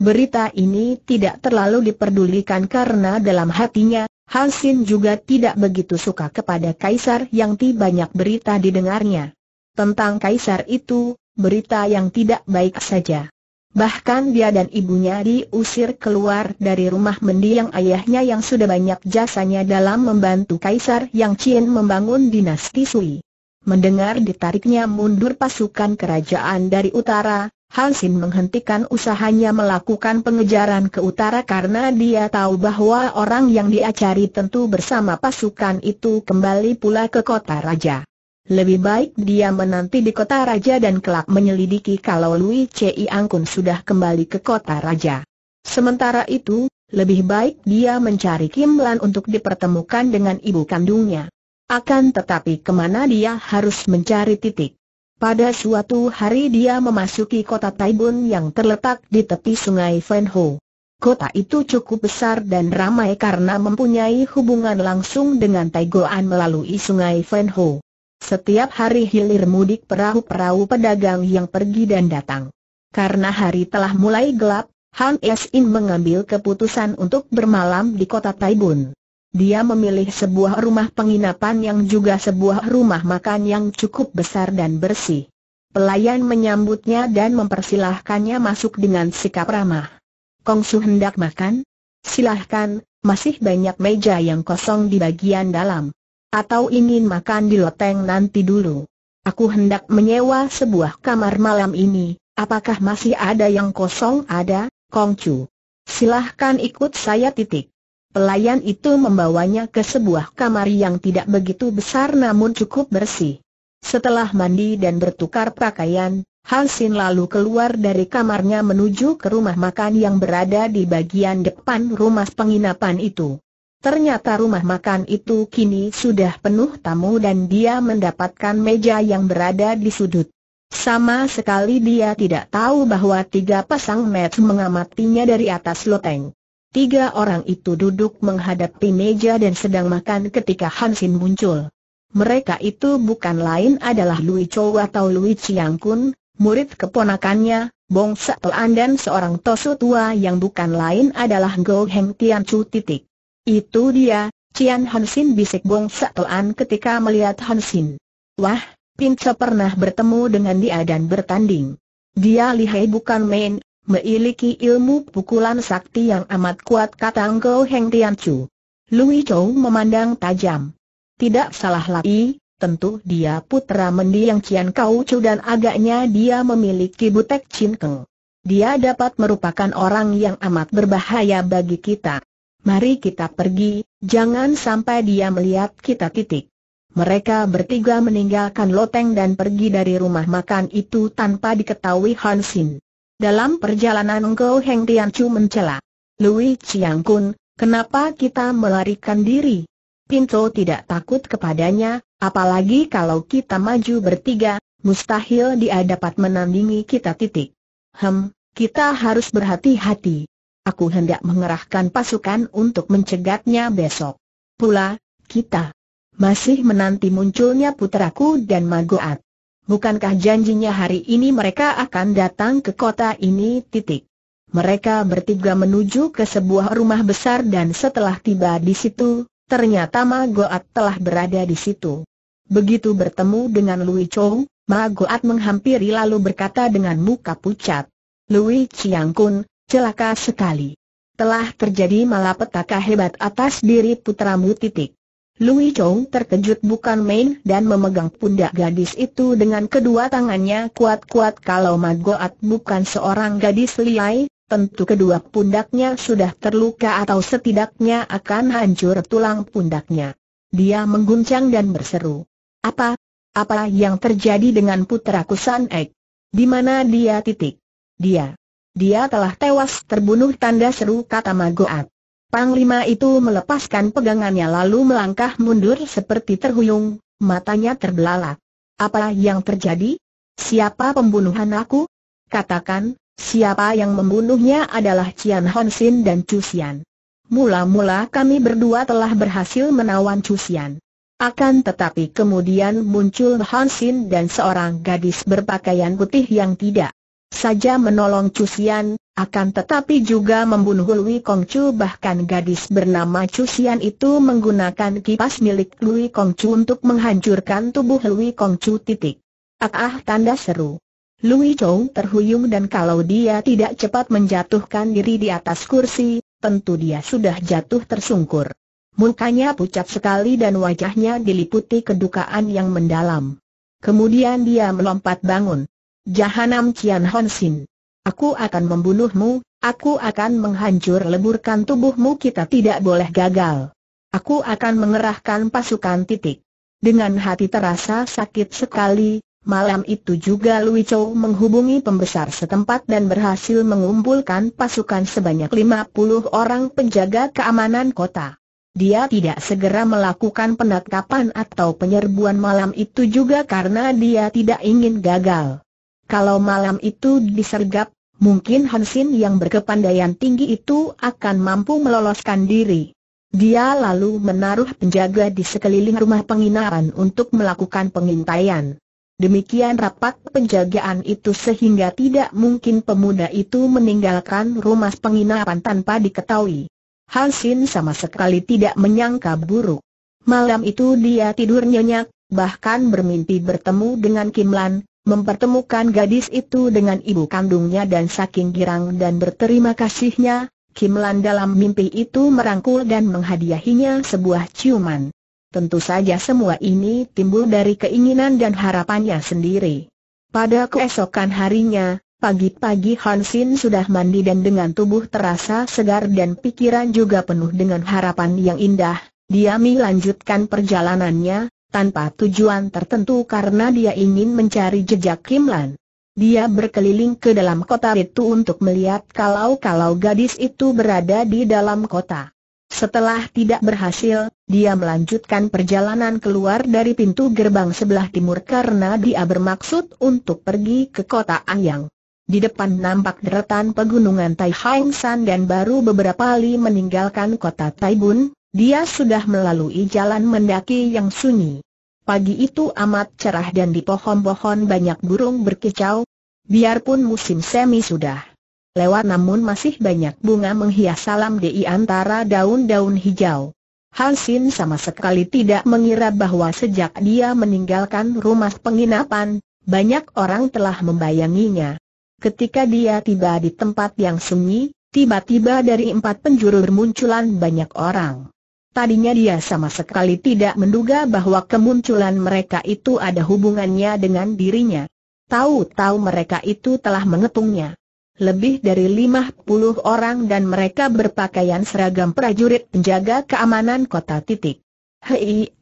Berita ini tidak terlalu diperdulikan karena dalam hatinya, Hansin juga tidak begitu suka kepada Kaisar yang ti banyak berita didengarnya. Tentang Kaisar itu, berita yang tidak baik saja. Bahkan dia dan ibunya diusir keluar dari rumah mendiang ayahnya yang sudah banyak jasanya dalam membantu Kaisar Yang Qin membangun dinasti Sui. Mendengar ditariknya mundur pasukan kerajaan dari utara, Hansin menghentikan usahanya melakukan pengejaran ke utara karena dia tahu bahwa orang yang dia cari tentu bersama pasukan itu kembali pula ke kota raja. Lebih baik dia menanti di kota raja dan kelak menyelidiki kalau Lui Chei Angkun sudah kembali ke kota raja. Sementara itu, lebih baik dia mencari Kim Lan untuk dipertemukan dengan ibu kandungnya. Akan tetapi kemana dia harus mencari titik pada suatu hari dia memasuki kota Taibun yang terletak di tepi sungai Fenho. Kota itu cukup besar dan ramai karena mempunyai hubungan langsung dengan Taigoan melalui sungai Fenho. Setiap hari hilir mudik perahu-perahu pedagang yang pergi dan datang. Karena hari telah mulai gelap, Han Es In mengambil keputusan untuk bermalam di kota Taibun. Dia memilih sebuah rumah penginapan yang juga sebuah rumah makan yang cukup besar dan bersih. Pelayan menyambutnya dan mempersilahkannya masuk dengan sikap ramah. Kongsu hendak makan? Silahkan, masih banyak meja yang kosong di bagian dalam. Atau ingin makan di loteng nanti dulu. Aku hendak menyewa sebuah kamar malam ini, apakah masih ada yang kosong ada, Kong Kongcu? Silahkan ikut saya titik. Pelayan itu membawanya ke sebuah kamar yang tidak begitu besar namun cukup bersih. Setelah mandi dan bertukar pakaian, Halsin lalu keluar dari kamarnya menuju ke rumah makan yang berada di bagian depan rumah penginapan itu. Ternyata rumah makan itu kini sudah penuh tamu dan dia mendapatkan meja yang berada di sudut. Sama sekali dia tidak tahu bahwa tiga pasang match mengamatinya dari atas loteng. Tiga orang itu duduk menghadapi meja dan sedang makan ketika Hansin muncul. Mereka itu bukan lain adalah Lui Chou atau Lui Chiang Kun, murid keponakannya, Bong Seoan dan seorang tosu tua yang bukan lain adalah Go Heng Tian Chu titik. Itu dia, Cian Hansin bisik Bong Seoan ketika melihat Hansin. Wah, Pinca pernah bertemu dengan dia dan bertanding. Dia lihai bukan main, Memiliki ilmu pukulan sakti yang amat kuat kata Ngo Heng Chu. Lui Chou memandang tajam. Tidak salah lagi, tentu dia putra mendiang Cian Kau Chu dan agaknya dia memiliki butek Chin Keng. Dia dapat merupakan orang yang amat berbahaya bagi kita. Mari kita pergi, jangan sampai dia melihat kita titik. Mereka bertiga meninggalkan loteng dan pergi dari rumah makan itu tanpa diketahui Hansin. Dalam perjalanan engkau Heng Chu mencela. Lui Chiang Kun, kenapa kita melarikan diri? Pinto tidak takut kepadanya, apalagi kalau kita maju bertiga, mustahil dia dapat menandingi kita titik. Hem, kita harus berhati-hati. Aku hendak mengerahkan pasukan untuk mencegatnya besok. Pula, kita masih menanti munculnya putraku dan Magoat bukankah janjinya hari ini mereka akan datang ke kota ini titik. Mereka bertiga menuju ke sebuah rumah besar dan setelah tiba di situ, ternyata Ma Goat telah berada di situ. Begitu bertemu dengan Lui Chou, Ma Goat menghampiri lalu berkata dengan muka pucat. Lui Chiang Kun, celaka sekali. Telah terjadi malapetaka hebat atas diri putramu titik. Lui Chong terkejut bukan main dan memegang pundak gadis itu dengan kedua tangannya kuat-kuat kalau Magoat bukan seorang gadis liai, tentu kedua pundaknya sudah terluka atau setidaknya akan hancur tulang pundaknya. Dia mengguncang dan berseru. Apa? Apa yang terjadi dengan putra kusan Ek? Di mana dia titik? Dia. Dia telah tewas terbunuh tanda seru kata Magoat. Panglima itu melepaskan pegangannya lalu melangkah mundur seperti terhuyung, matanya terbelalak. Apa yang terjadi? Siapa pembunuhan aku? Katakan, siapa yang membunuhnya adalah Cian Honsin dan Cusian. Mula-mula kami berdua telah berhasil menawan Cusian. Akan tetapi kemudian muncul Honsin dan seorang gadis berpakaian putih yang tidak saja menolong Cusian, akan tetapi juga membunuh Lui Chu bahkan gadis bernama Chu Xian itu menggunakan kipas milik Lui Chu untuk menghancurkan tubuh Lui Chu titik. Ah ah tanda seru. Lui Chou terhuyung dan kalau dia tidak cepat menjatuhkan diri di atas kursi, tentu dia sudah jatuh tersungkur. Mukanya pucat sekali dan wajahnya diliputi kedukaan yang mendalam. Kemudian dia melompat bangun. Jahanam Cian Hon Sin. Aku akan membunuhmu, aku akan menghancur leburkan tubuhmu kita tidak boleh gagal. Aku akan mengerahkan pasukan titik. Dengan hati terasa sakit sekali, malam itu juga Lui Chow menghubungi pembesar setempat dan berhasil mengumpulkan pasukan sebanyak 50 orang penjaga keamanan kota. Dia tidak segera melakukan penangkapan atau penyerbuan malam itu juga karena dia tidak ingin gagal. Kalau malam itu disergap, mungkin Hansin yang berkepandaian tinggi itu akan mampu meloloskan diri. Dia lalu menaruh penjaga di sekeliling rumah penginapan untuk melakukan pengintaian. Demikian rapat penjagaan itu sehingga tidak mungkin pemuda itu meninggalkan rumah penginapan tanpa diketahui. Hansin sama sekali tidak menyangka buruk. Malam itu dia tidur nyenyak, bahkan bermimpi bertemu dengan Kim Lan, Mempertemukan gadis itu dengan ibu kandungnya dan saking girang dan berterima kasihnya, Kim Lan dalam mimpi itu merangkul dan menghadiahinya sebuah ciuman. Tentu saja semua ini timbul dari keinginan dan harapannya sendiri. Pada keesokan harinya, pagi-pagi Hansin sudah mandi dan dengan tubuh terasa segar dan pikiran juga penuh dengan harapan yang indah, Diami lanjutkan perjalanannya, tanpa tujuan tertentu karena dia ingin mencari jejak Kim Dia berkeliling ke dalam kota itu untuk melihat kalau-kalau gadis itu berada di dalam kota. Setelah tidak berhasil, dia melanjutkan perjalanan keluar dari pintu gerbang sebelah timur karena dia bermaksud untuk pergi ke kota Anyang. Di depan nampak deretan pegunungan Taihangsan dan baru beberapa kali meninggalkan kota Taibun, dia sudah melalui jalan mendaki yang sunyi. Pagi itu amat cerah dan di pohon-pohon banyak burung berkicau, biarpun musim semi sudah. Lewat namun masih banyak bunga menghias salam di antara daun-daun hijau. Hansin sama sekali tidak mengira bahwa sejak dia meninggalkan rumah penginapan, banyak orang telah membayanginya. Ketika dia tiba di tempat yang sunyi, tiba-tiba dari empat penjuru bermunculan banyak orang. Tadinya dia sama sekali tidak menduga bahwa kemunculan mereka itu ada hubungannya dengan dirinya. Tahu-tahu mereka itu telah mengepungnya. Lebih dari lima puluh orang dan mereka berpakaian seragam prajurit penjaga keamanan kota titik. Hei,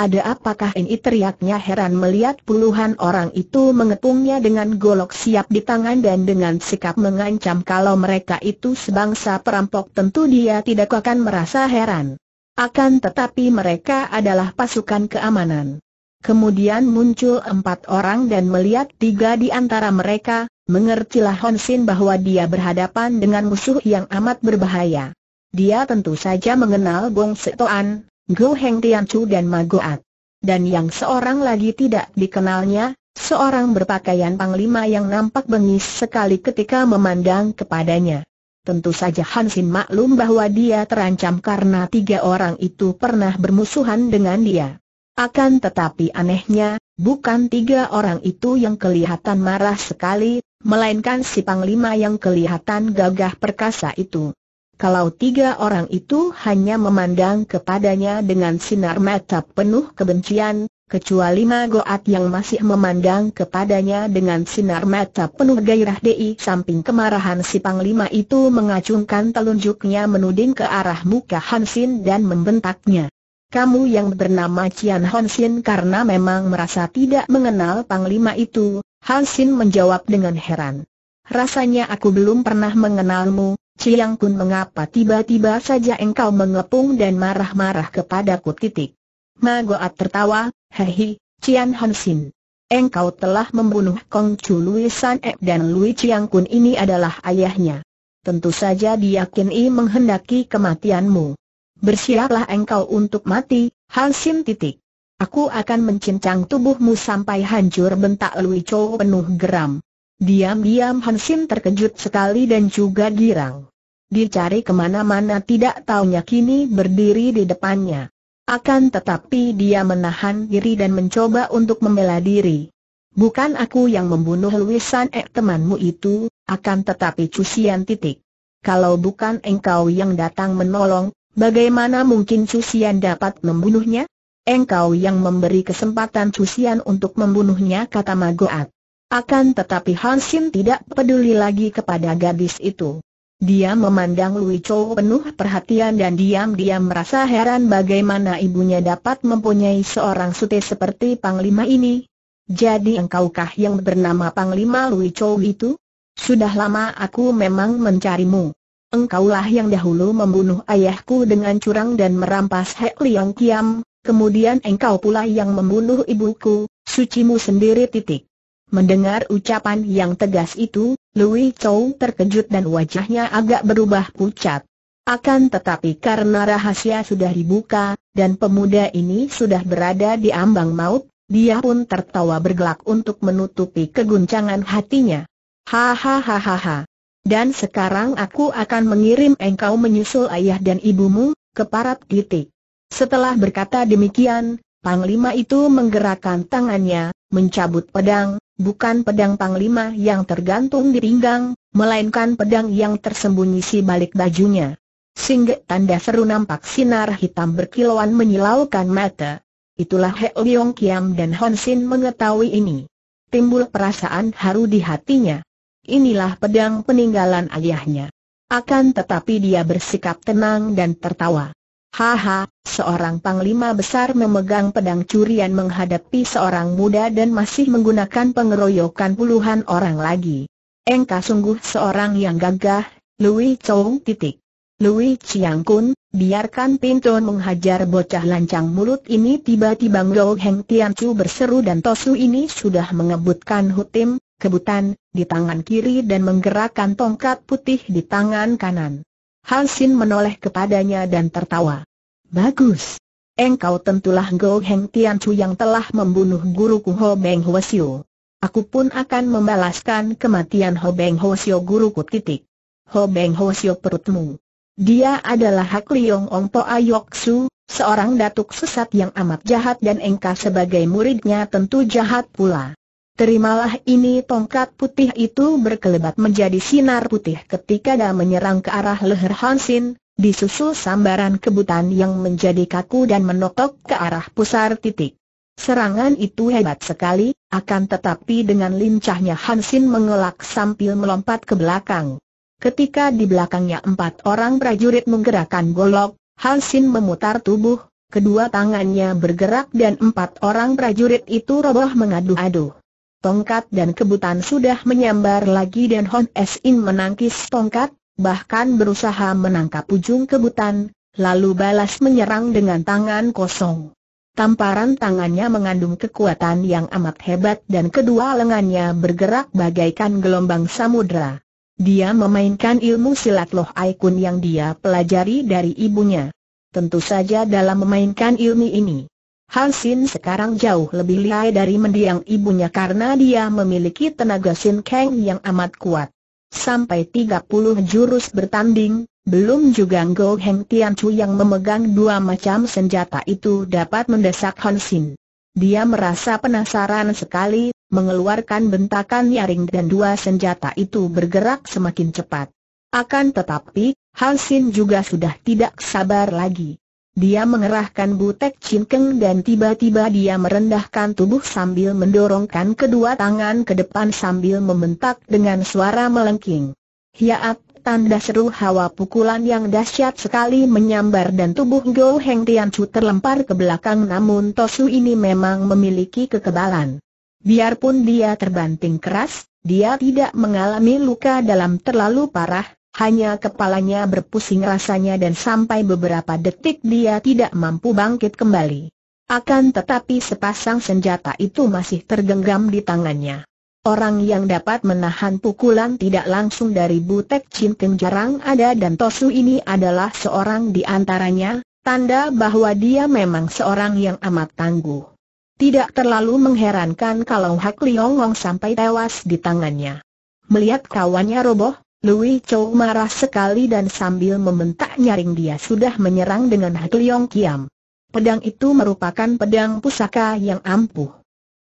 ada apakah ini teriaknya heran melihat puluhan orang itu mengepungnya dengan golok siap di tangan dan dengan sikap mengancam kalau mereka itu sebangsa perampok tentu dia tidak akan merasa heran. Akan tetapi mereka adalah pasukan keamanan. Kemudian muncul empat orang dan melihat tiga di antara mereka, mengertilah Hon bahwa dia berhadapan dengan musuh yang amat berbahaya. Dia tentu saja mengenal Gong Setoan, Go Heng Tian dan Magoat. Dan yang seorang lagi tidak dikenalnya, seorang berpakaian panglima yang nampak bengis sekali ketika memandang kepadanya. Tentu saja Hansin maklum bahwa dia terancam karena tiga orang itu pernah bermusuhan dengan dia. Akan tetapi anehnya, bukan tiga orang itu yang kelihatan marah sekali, melainkan si Panglima yang kelihatan gagah perkasa itu. Kalau tiga orang itu hanya memandang kepadanya dengan sinar mata penuh kebencian, kecuali Magoat yang masih memandang kepadanya dengan sinar mata penuh gairah di samping kemarahan si Panglima itu mengacungkan telunjuknya menuding ke arah muka Hansin dan membentaknya. Kamu yang bernama Cian Hansin karena memang merasa tidak mengenal Panglima itu, Hansin menjawab dengan heran. Rasanya aku belum pernah mengenalmu, Ciang Kun mengapa tiba-tiba saja engkau mengepung dan marah-marah kepadaku titik. Magoat tertawa, Hei, Cian Han Sin. Engkau telah membunuh Kong Chu Lui San Ek dan Lui Chiang Kun ini adalah ayahnya. Tentu saja diyakini menghendaki kematianmu. Bersiaplah engkau untuk mati, Han Sin titik. Aku akan mencincang tubuhmu sampai hancur bentak Lui Chou penuh geram. Diam-diam Han Sin terkejut sekali dan juga girang. Dicari kemana-mana tidak taunya kini berdiri di depannya. Akan tetapi dia menahan diri dan mencoba untuk membela diri. Bukan aku yang membunuh Luisan Ek temanmu itu, akan tetapi Cusian titik. Kalau bukan engkau yang datang menolong, bagaimana mungkin Cusian dapat membunuhnya? Engkau yang memberi kesempatan Cusian untuk membunuhnya kata Magoat. Akan tetapi Hansin tidak peduli lagi kepada gadis itu. Dia memandang Lui Chou penuh perhatian dan diam-diam merasa heran bagaimana ibunya dapat mempunyai seorang sute seperti Panglima ini. Jadi engkaukah yang bernama Panglima Lui Chou itu? Sudah lama aku memang mencarimu. Engkaulah yang dahulu membunuh ayahku dengan curang dan merampas Hek Liang Kiam, kemudian engkau pula yang membunuh ibuku, sucimu sendiri titik. Mendengar ucapan yang tegas itu, Louis Chow terkejut dan wajahnya agak berubah pucat. Akan tetapi karena rahasia sudah dibuka, dan pemuda ini sudah berada di ambang maut, dia pun tertawa bergelak untuk menutupi keguncangan hatinya. Hahaha. Dan sekarang aku akan mengirim engkau menyusul ayah dan ibumu, ke parat titik. Setelah berkata demikian, Panglima itu menggerakkan tangannya, mencabut pedang, bukan pedang panglima yang tergantung di pinggang, melainkan pedang yang tersembunyi si balik bajunya. Sehingga tanda seru nampak sinar hitam berkilauan menyilaukan mata. Itulah He Leong Kiam dan Hon Sin mengetahui ini. Timbul perasaan haru di hatinya. Inilah pedang peninggalan ayahnya. Akan tetapi dia bersikap tenang dan tertawa. Haha, seorang panglima besar memegang pedang curian menghadapi seorang muda dan masih menggunakan pengeroyokan puluhan orang lagi. Engkau sungguh seorang yang gagah, Louis Chong titik. Louis Chiang Kun, biarkan Pinton menghajar bocah lancang mulut ini tiba-tiba Ngo Heng Tian Chu berseru dan Tosu ini sudah mengebutkan hutim, kebutan, di tangan kiri dan menggerakkan tongkat putih di tangan kanan. Hansin menoleh kepadanya dan tertawa. Bagus. Engkau tentulah Go Heng Tian Chu yang telah membunuh guruku Ho Beng Siu. Aku pun akan membalaskan kematian Ho Beng Siu guruku titik. Ho Beng Siu perutmu. Dia adalah Hak Liong Ong Po Su, seorang datuk sesat yang amat jahat dan engkau sebagai muridnya tentu jahat pula. Terimalah ini tongkat putih itu berkelebat menjadi sinar putih ketika dia menyerang ke arah leher Hansin, disusul sambaran kebutan yang menjadi kaku dan menotok ke arah pusar titik. Serangan itu hebat sekali, akan tetapi dengan lincahnya Hansin mengelak sambil melompat ke belakang. Ketika di belakangnya empat orang prajurit menggerakkan golok, Hansin memutar tubuh, kedua tangannya bergerak dan empat orang prajurit itu roboh mengadu-adu tongkat dan kebutan sudah menyambar lagi dan Hon In menangkis tongkat, bahkan berusaha menangkap ujung kebutan, lalu balas menyerang dengan tangan kosong. Tamparan tangannya mengandung kekuatan yang amat hebat dan kedua lengannya bergerak bagaikan gelombang samudera. Dia memainkan ilmu silat Loh Aikun yang dia pelajari dari ibunya. Tentu saja dalam memainkan ilmu ini, Hansin sekarang jauh lebih lihai dari mendiang ibunya karena dia memiliki tenaga Sin Kang yang amat kuat. Sampai 30 jurus bertanding, belum juga Ngo Heng Tian Chu yang memegang dua macam senjata itu dapat mendesak Hansin. Dia merasa penasaran sekali, mengeluarkan bentakan nyaring dan dua senjata itu bergerak semakin cepat. Akan tetapi, Hansin juga sudah tidak sabar lagi. Dia mengerahkan butek cinkeng dan tiba-tiba dia merendahkan tubuh sambil mendorongkan kedua tangan ke depan sambil membentak dengan suara melengking. Hiat, tanda seru hawa pukulan yang dahsyat sekali menyambar dan tubuh Go Heng Tian Chu terlempar ke belakang namun Tosu ini memang memiliki kekebalan. Biarpun dia terbanting keras, dia tidak mengalami luka dalam terlalu parah, hanya kepalanya berpusing rasanya dan sampai beberapa detik dia tidak mampu bangkit kembali. Akan tetapi sepasang senjata itu masih tergenggam di tangannya. Orang yang dapat menahan pukulan tidak langsung dari Butek Cinteng jarang ada dan Tosu ini adalah seorang di antaranya, tanda bahwa dia memang seorang yang amat tangguh. Tidak terlalu mengherankan kalau Hak Liongong sampai tewas di tangannya. Melihat kawannya roboh, Lui Chow marah sekali dan sambil membentak nyaring dia sudah menyerang dengan Hak Leong Kiam. Pedang itu merupakan pedang pusaka yang ampuh.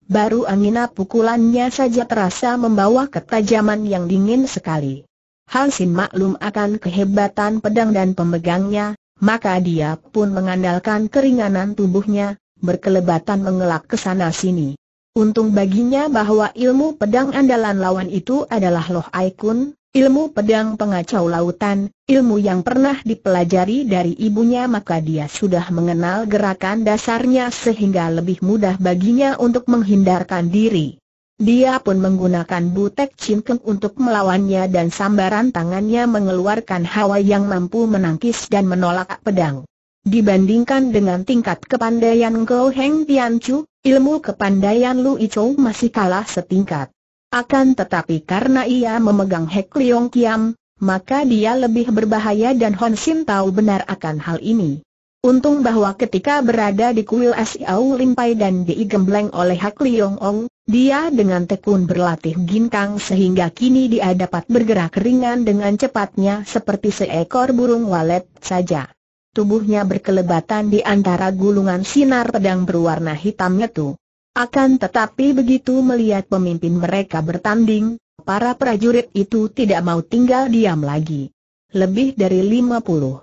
Baru angin pukulannya saja terasa membawa ketajaman yang dingin sekali. Hal Sin maklum akan kehebatan pedang dan pemegangnya, maka dia pun mengandalkan keringanan tubuhnya, berkelebatan mengelak ke sana sini. Untung baginya bahwa ilmu pedang andalan lawan itu adalah Loh Aikun, ilmu pedang pengacau lautan, ilmu yang pernah dipelajari dari ibunya maka dia sudah mengenal gerakan dasarnya sehingga lebih mudah baginya untuk menghindarkan diri. Dia pun menggunakan butek cincang untuk melawannya dan sambaran tangannya mengeluarkan hawa yang mampu menangkis dan menolak pedang. Dibandingkan dengan tingkat kepandaian Go Heng Tian Chu, ilmu kepandaian Lu Ichou masih kalah setingkat. Akan tetapi karena ia memegang Hek Leong Kiam, maka dia lebih berbahaya dan Hon Sin tahu benar akan hal ini. Untung bahwa ketika berada di kuil Siau Limpai dan diigembleng oleh Hak Liong Ong, dia dengan tekun berlatih ginkang sehingga kini dia dapat bergerak ringan dengan cepatnya seperti seekor burung walet saja. Tubuhnya berkelebatan di antara gulungan sinar pedang berwarna hitam itu. Akan tetapi begitu melihat pemimpin mereka bertanding, para prajurit itu tidak mau tinggal diam lagi. Lebih dari lima puluh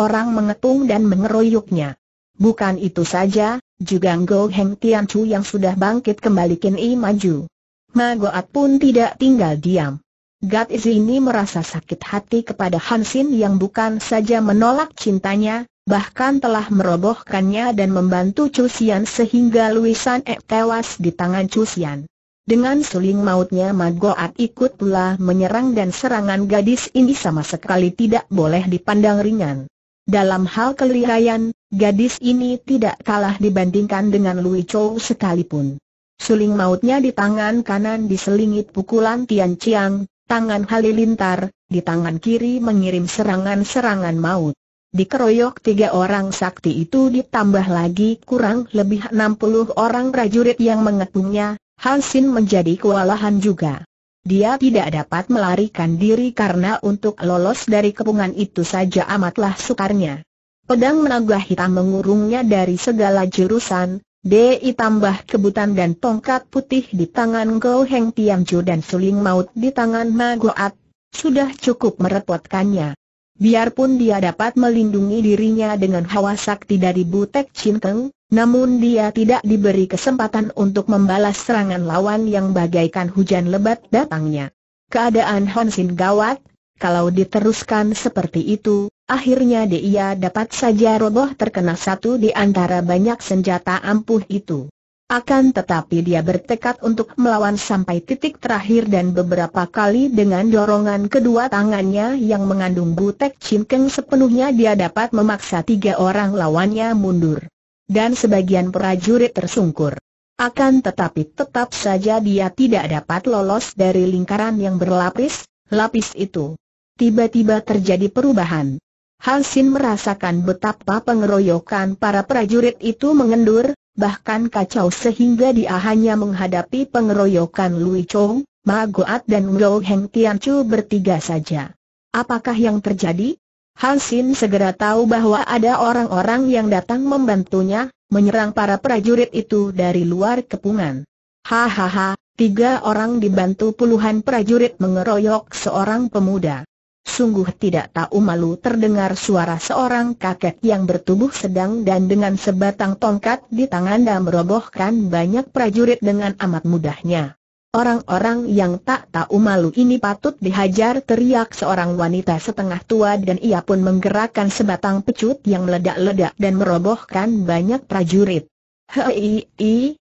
orang mengepung dan mengeroyoknya. Bukan itu saja, juga Ngo Heng Tianchu yang sudah bangkit kembali kini maju. Goat pun tidak tinggal diam. Gat ini merasa sakit hati kepada Hansin yang bukan saja menolak cintanya, bahkan telah merobohkannya dan membantu Cusian sehingga Luisan Ek tewas di tangan Cusian. Dengan suling mautnya Magoat ikut pula menyerang dan serangan gadis ini sama sekali tidak boleh dipandang ringan. Dalam hal kelirayan, gadis ini tidak kalah dibandingkan dengan Lui Chou sekalipun. Suling mautnya di tangan kanan diselingi pukulan Tian Chiang, tangan Halilintar, di tangan kiri mengirim serangan-serangan maut dikeroyok tiga orang sakti itu ditambah lagi kurang lebih enam puluh orang prajurit yang mengepungnya, Halsin menjadi kewalahan juga. Dia tidak dapat melarikan diri karena untuk lolos dari kepungan itu saja amatlah sukarnya. Pedang menaga hitam mengurungnya dari segala jurusan, DI tambah kebutan dan tongkat putih di tangan Gou Heng Tiamjo dan suling maut di tangan Magoat, sudah cukup merepotkannya. Biarpun dia dapat melindungi dirinya dengan hawa sakti dari Butek Cinkeng, namun dia tidak diberi kesempatan untuk membalas serangan lawan yang bagaikan hujan lebat datangnya. Keadaan Honshin gawat, kalau diteruskan seperti itu, akhirnya dia dapat saja roboh terkena satu di antara banyak senjata ampuh itu. Akan tetapi dia bertekad untuk melawan sampai titik terakhir dan beberapa kali dengan dorongan kedua tangannya yang mengandung butek cinkeng sepenuhnya dia dapat memaksa tiga orang lawannya mundur. Dan sebagian prajurit tersungkur. Akan tetapi tetap saja dia tidak dapat lolos dari lingkaran yang berlapis, lapis itu. Tiba-tiba terjadi perubahan. Hansin merasakan betapa pengeroyokan para prajurit itu mengendur, bahkan kacau sehingga dia hanya menghadapi pengeroyokan Lui Chou, Ma Goat dan Ngo Heng Tian Chu bertiga saja. Apakah yang terjadi? Han Sin segera tahu bahwa ada orang-orang yang datang membantunya, menyerang para prajurit itu dari luar kepungan. Hahaha, tiga orang dibantu puluhan prajurit mengeroyok seorang pemuda. Sungguh tidak tahu malu terdengar suara seorang kakek yang bertubuh sedang dan dengan sebatang tongkat di tangan dan merobohkan banyak prajurit dengan amat mudahnya. Orang-orang yang tak tahu malu ini patut dihajar teriak seorang wanita setengah tua dan ia pun menggerakkan sebatang pecut yang meledak-ledak dan merobohkan banyak prajurit. Hei,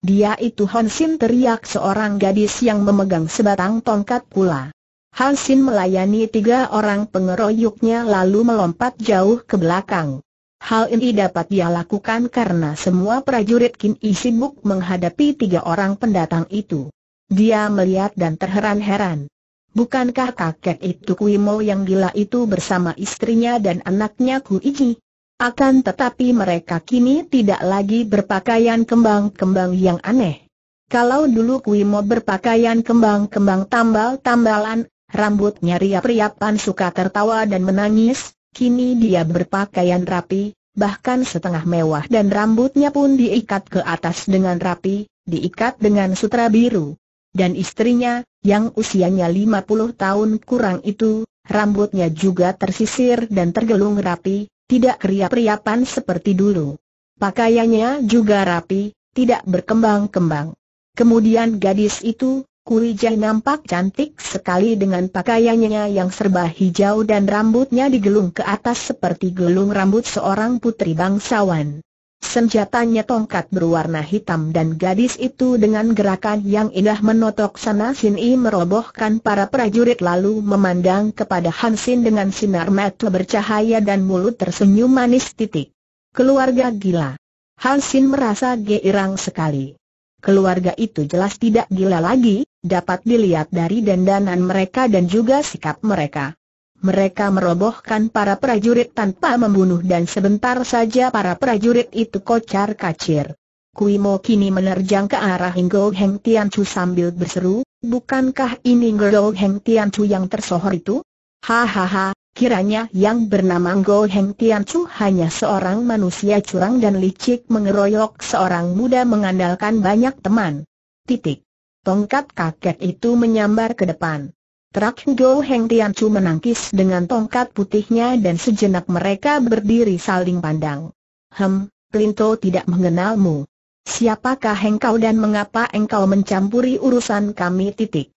dia itu Honsin teriak seorang gadis yang memegang sebatang tongkat pula. Hal Sin melayani tiga orang pengeroyoknya lalu melompat jauh ke belakang. Hal ini dapat dia lakukan karena semua prajurit Kim kini sibuk menghadapi tiga orang pendatang itu. Dia melihat dan terheran-heran. Bukankah kakek itu Kuimo yang gila itu bersama istrinya dan anaknya Kuiji? Akan tetapi mereka kini tidak lagi berpakaian kembang-kembang yang aneh. Kalau dulu Kuimo berpakaian kembang-kembang tambal-tambalan Rambutnya riap-riapan suka tertawa dan menangis, kini dia berpakaian rapi, bahkan setengah mewah dan rambutnya pun diikat ke atas dengan rapi, diikat dengan sutra biru. Dan istrinya, yang usianya 50 tahun kurang itu, rambutnya juga tersisir dan tergelung rapi, tidak riap-riapan seperti dulu. Pakaiannya juga rapi, tidak berkembang-kembang. Kemudian gadis itu, Kuijai nampak cantik sekali dengan pakaiannya yang serba hijau dan rambutnya digelung ke atas seperti gelung rambut seorang putri bangsawan. Senjatanya tongkat berwarna hitam dan gadis itu dengan gerakan yang indah menotok sana Sin'i merobohkan para prajurit lalu memandang kepada Hansin dengan sinar mata bercahaya dan mulut tersenyum manis titik. Keluarga gila. Hansin merasa geirang sekali. Keluarga itu jelas tidak gila lagi, dapat dilihat dari dandanan mereka dan juga sikap mereka. Mereka merobohkan para prajurit tanpa membunuh dan sebentar saja para prajurit itu kocar kacir. Kui Mo kini menerjang ke arah Ngo Heng Chu sambil berseru, bukankah ini Ngo Heng Chu yang tersohor itu? Hahaha, Kiranya yang bernama Go Heng Tian Chu hanya seorang manusia curang dan licik mengeroyok seorang muda mengandalkan banyak teman. Titik. Tongkat kakek itu menyambar ke depan. Terak Go Heng Tian Chu menangkis dengan tongkat putihnya dan sejenak mereka berdiri saling pandang. Hem, Plinto tidak mengenalmu. Siapakah engkau dan mengapa engkau mencampuri urusan kami titik?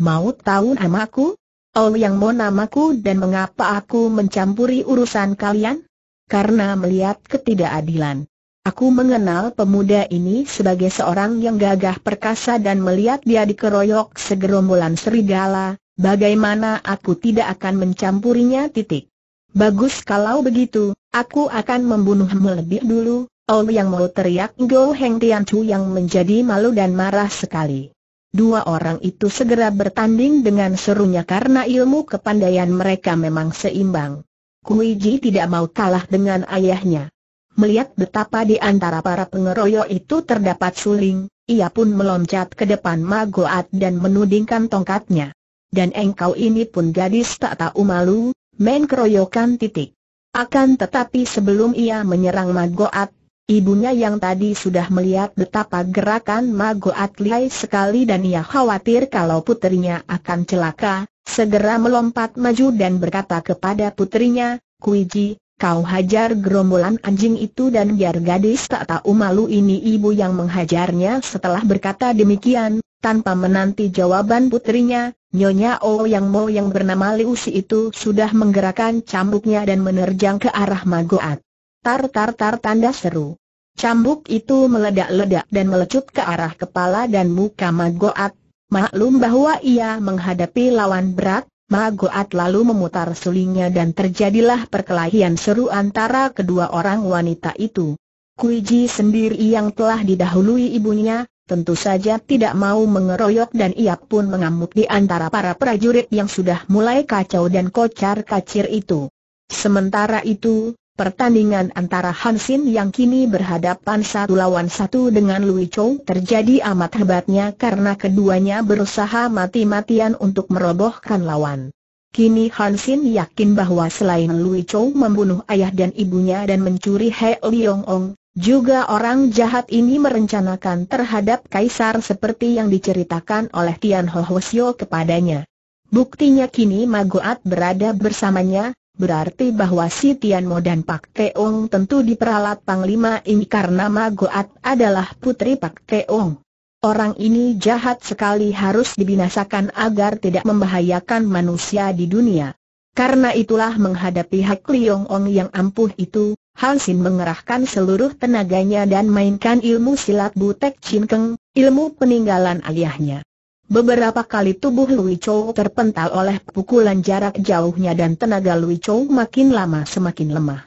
Mau tahu namaku? yang mau namaku dan mengapa aku mencampuri urusan kalian? Karena melihat ketidakadilan. Aku mengenal pemuda ini sebagai seorang yang gagah perkasa dan melihat dia dikeroyok segerombolan serigala, bagaimana aku tidak akan mencampurinya titik. Bagus kalau begitu, aku akan membunuhmu lebih dulu, yang mau teriak Go Heng Tian Chu yang menjadi malu dan marah sekali. Dua orang itu segera bertanding dengan serunya karena ilmu kepandaian mereka memang seimbang. Kuiji tidak mau kalah dengan ayahnya. Melihat betapa di antara para pengeroyok itu terdapat suling, ia pun meloncat ke depan Magoat dan menudingkan tongkatnya. Dan engkau ini pun gadis tak tahu malu, main keroyokan titik. Akan tetapi sebelum ia menyerang Magoat, Ibunya yang tadi sudah melihat betapa gerakan mago Atlihai sekali dan ia khawatir kalau putrinya akan celaka, segera melompat maju dan berkata kepada putrinya, Kuiji, kau hajar gerombolan anjing itu dan biar gadis tak tahu malu ini ibu yang menghajarnya setelah berkata demikian, tanpa menanti jawaban putrinya, Nyonya O Yang Mo yang bernama Liusi itu sudah menggerakkan cambuknya dan menerjang ke arah mago at. Tar-tar-tar tanda seru. Cambuk itu meledak-ledak dan melecut ke arah kepala dan muka Magoat. Maklum bahwa ia menghadapi lawan berat, Magoat lalu memutar sulingnya dan terjadilah perkelahian seru antara kedua orang wanita itu. Kuiji sendiri yang telah didahului ibunya, tentu saja tidak mau mengeroyok dan ia pun mengamuk di antara para prajurit yang sudah mulai kacau dan kocar-kacir itu. Sementara itu, Pertandingan antara Hansin yang kini berhadapan satu lawan satu dengan Lui Chow terjadi amat hebatnya karena keduanya berusaha mati-matian untuk merobohkan lawan. Kini Hansin yakin bahwa selain Lui Chow membunuh ayah dan ibunya dan mencuri He Liong Ong, juga orang jahat ini merencanakan terhadap kaisar seperti yang diceritakan oleh Tian Ho Sio kepadanya. Buktinya kini Maguat berada bersamanya, Berarti bahwa si Mo dan Pak Teong tentu diperalat Panglima ini karena Magoat adalah putri Pak Teong. Orang ini jahat sekali harus dibinasakan agar tidak membahayakan manusia di dunia. Karena itulah menghadapi Hak Liong Ong yang ampuh itu, Han Sin mengerahkan seluruh tenaganya dan mainkan ilmu silat Butek Chin Keng, ilmu peninggalan ayahnya. Beberapa kali tubuh Lui Chou terpental oleh pukulan jarak jauhnya dan tenaga Lui Chou makin lama semakin lemah.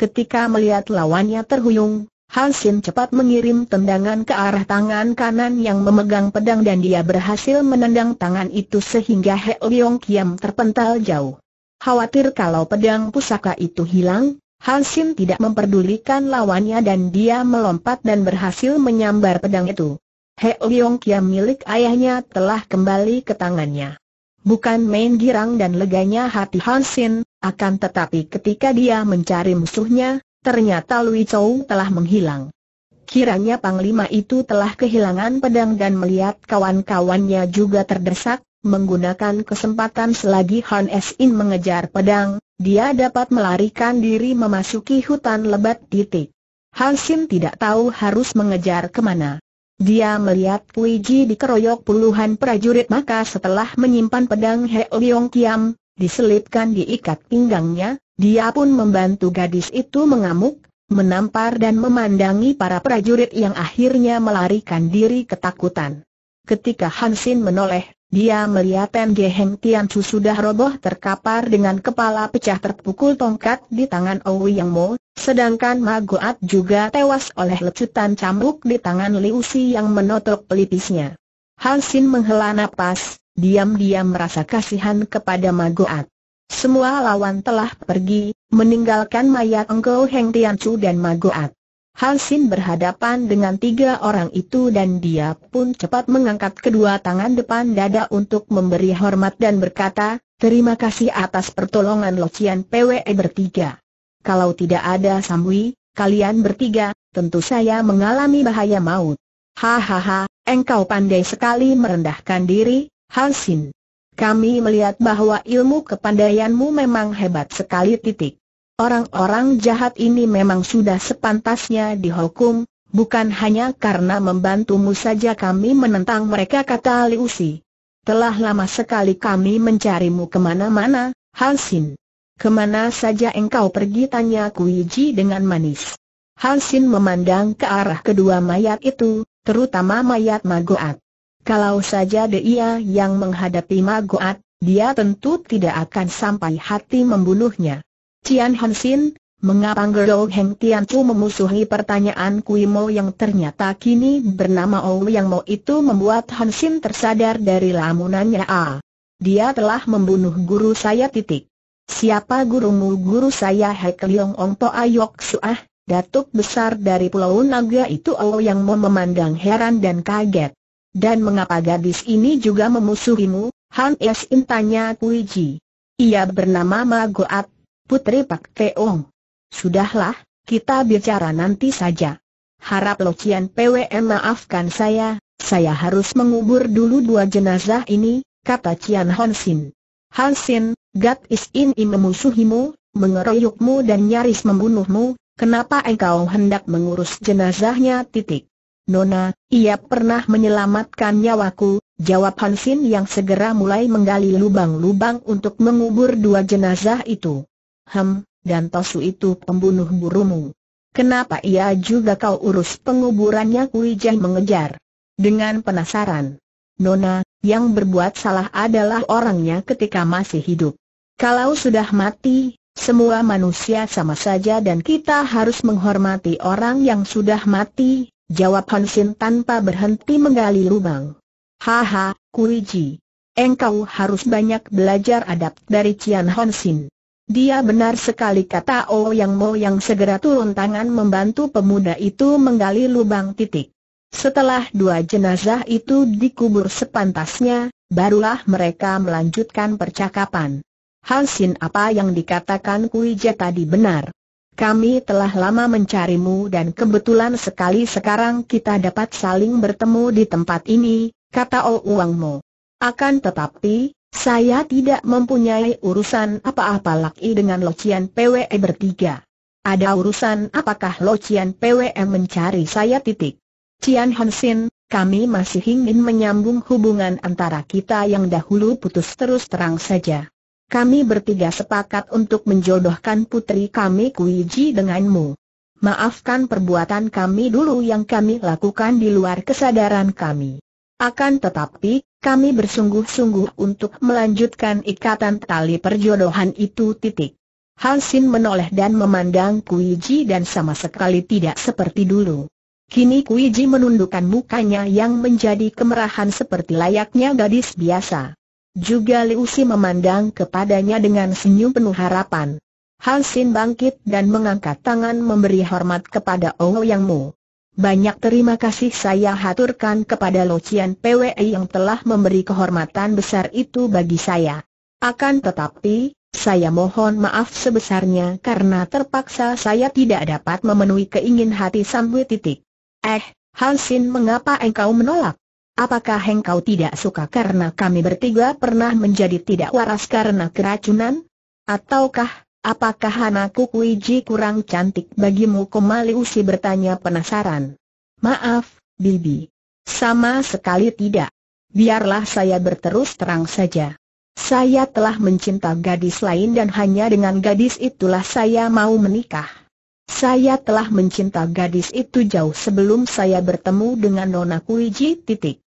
Ketika melihat lawannya terhuyung, Han Xin cepat mengirim tendangan ke arah tangan kanan yang memegang pedang dan dia berhasil menendang tangan itu sehingga He Leong Kiam terpental jauh. Khawatir kalau pedang pusaka itu hilang, Han Xin tidak memperdulikan lawannya dan dia melompat dan berhasil menyambar pedang itu. He Liong Kiam milik ayahnya telah kembali ke tangannya. Bukan main girang dan leganya hati Hansin, akan tetapi ketika dia mencari musuhnya, ternyata Lui Chou telah menghilang. Kiranya Panglima itu telah kehilangan pedang dan melihat kawan-kawannya juga terdesak, menggunakan kesempatan selagi Han In mengejar pedang, dia dapat melarikan diri memasuki hutan lebat titik. Hansin tidak tahu harus mengejar kemana. Dia melihat Kui Ji dikeroyok puluhan prajurit maka setelah menyimpan pedang He Leong Kiam, diselipkan diikat pinggangnya, dia pun membantu gadis itu mengamuk, menampar dan memandangi para prajurit yang akhirnya melarikan diri ketakutan. Ketika Hansin menoleh, dia melihat NG Heng Tian Chu sudah roboh terkapar dengan kepala pecah terpukul tongkat di tangan Owi Yang Mo, Sedangkan Magoat juga tewas oleh lecutan cambuk di tangan Liu Si yang menotok pelipisnya. Han Sin menghela napas, diam-diam merasa kasihan kepada Magoat. Semua lawan telah pergi, meninggalkan mayat Engkau Heng Chu dan Magoat. Han Sin berhadapan dengan tiga orang itu dan dia pun cepat mengangkat kedua tangan depan dada untuk memberi hormat dan berkata, Terima kasih atas pertolongan Locian PWE bertiga. Kalau tidak ada Samui, kalian bertiga, tentu saya mengalami bahaya maut. Hahaha, engkau pandai sekali merendahkan diri, Halsin. Kami melihat bahwa ilmu kepandaianmu memang hebat sekali titik. Orang-orang jahat ini memang sudah sepantasnya dihukum, bukan hanya karena membantumu saja kami menentang mereka kata Liusi. Telah lama sekali kami mencarimu kemana-mana, Halsin. Kemana saja engkau pergi tanya Kuiji dengan manis. Hansin memandang ke arah kedua mayat itu, terutama mayat Magoat. Kalau saja dia yang menghadapi Magoat, dia tentu tidak akan sampai hati membunuhnya. Cian Hansin, mengapa Gerou Heng tuh memusuhi pertanyaan Kui Mo yang ternyata kini bernama Ou Yang Mo itu membuat Hansin tersadar dari lamunannya Ah, dia telah membunuh guru saya titik. Siapa gurumu? Guru saya Hekliong Ong To Ayok Suah, datuk besar dari Pulau Naga itu Yang Mo memandang heran dan kaget. Dan mengapa gadis ini juga memusuhimu? Han Esin tanya Kui Ji. Ia bernama Ma Goat, putri Pak Teong. Sudahlah, kita bicara nanti saja. Harap Lo Cian PWM maafkan saya, saya harus mengubur dulu dua jenazah ini, kata Cian Hon Sin. Han Sin, God Is In memusuhimu, mengeroyokmu dan nyaris membunuhmu, kenapa engkau hendak mengurus jenazahnya titik. Nona, ia pernah menyelamatkan nyawaku, jawab Hansin yang segera mulai menggali lubang-lubang untuk mengubur dua jenazah itu. Hem, dan Tosu itu pembunuh burumu. Kenapa ia juga kau urus penguburannya Kuijai mengejar? Dengan penasaran. Nona, yang berbuat salah adalah orangnya ketika masih hidup. Kalau sudah mati, semua manusia sama saja dan kita harus menghormati orang yang sudah mati, jawab Hansin tanpa berhenti menggali lubang. Haha, Kuiji. Engkau harus banyak belajar adab dari Cian Hansin. Dia benar sekali kata O Yang Mo yang segera turun tangan membantu pemuda itu menggali lubang titik. Setelah dua jenazah itu dikubur sepantasnya, barulah mereka melanjutkan percakapan. Hansin apa yang dikatakan Kuija tadi benar. Kami telah lama mencarimu dan kebetulan sekali sekarang kita dapat saling bertemu di tempat ini, kata Ol Uangmo. Akan tetapi, saya tidak mempunyai urusan apa-apa lagi dengan Locian PWE bertiga. Ada urusan apakah Locian PWE mencari saya titik? Cian Hansin, kami masih ingin menyambung hubungan antara kita yang dahulu putus terus terang saja kami bertiga sepakat untuk menjodohkan putri kami Kuiji denganmu. Maafkan perbuatan kami dulu yang kami lakukan di luar kesadaran kami. Akan tetapi, kami bersungguh-sungguh untuk melanjutkan ikatan tali perjodohan itu titik. Hansin menoleh dan memandang Kuiji dan sama sekali tidak seperti dulu. Kini Kuiji menundukkan mukanya yang menjadi kemerahan seperti layaknya gadis biasa. Juga Liu Si memandang kepadanya dengan senyum penuh harapan. Han Sin bangkit dan mengangkat tangan memberi hormat kepada Ouyang Mu. Banyak terima kasih saya haturkan kepada Locian PWE yang telah memberi kehormatan besar itu bagi saya. Akan tetapi, saya mohon maaf sebesarnya karena terpaksa saya tidak dapat memenuhi keingin hati sampai titik. Eh, Sin mengapa engkau menolak? Apakah engkau tidak suka karena kami bertiga pernah menjadi tidak waras karena keracunan? Ataukah, apakah anakku Kuiji kurang cantik bagimu? kembali Usi bertanya penasaran. Maaf, Bibi. Sama sekali tidak. Biarlah saya berterus terang saja. Saya telah mencinta gadis lain dan hanya dengan gadis itulah saya mau menikah. Saya telah mencinta gadis itu jauh sebelum saya bertemu dengan Nona Kuiji titik.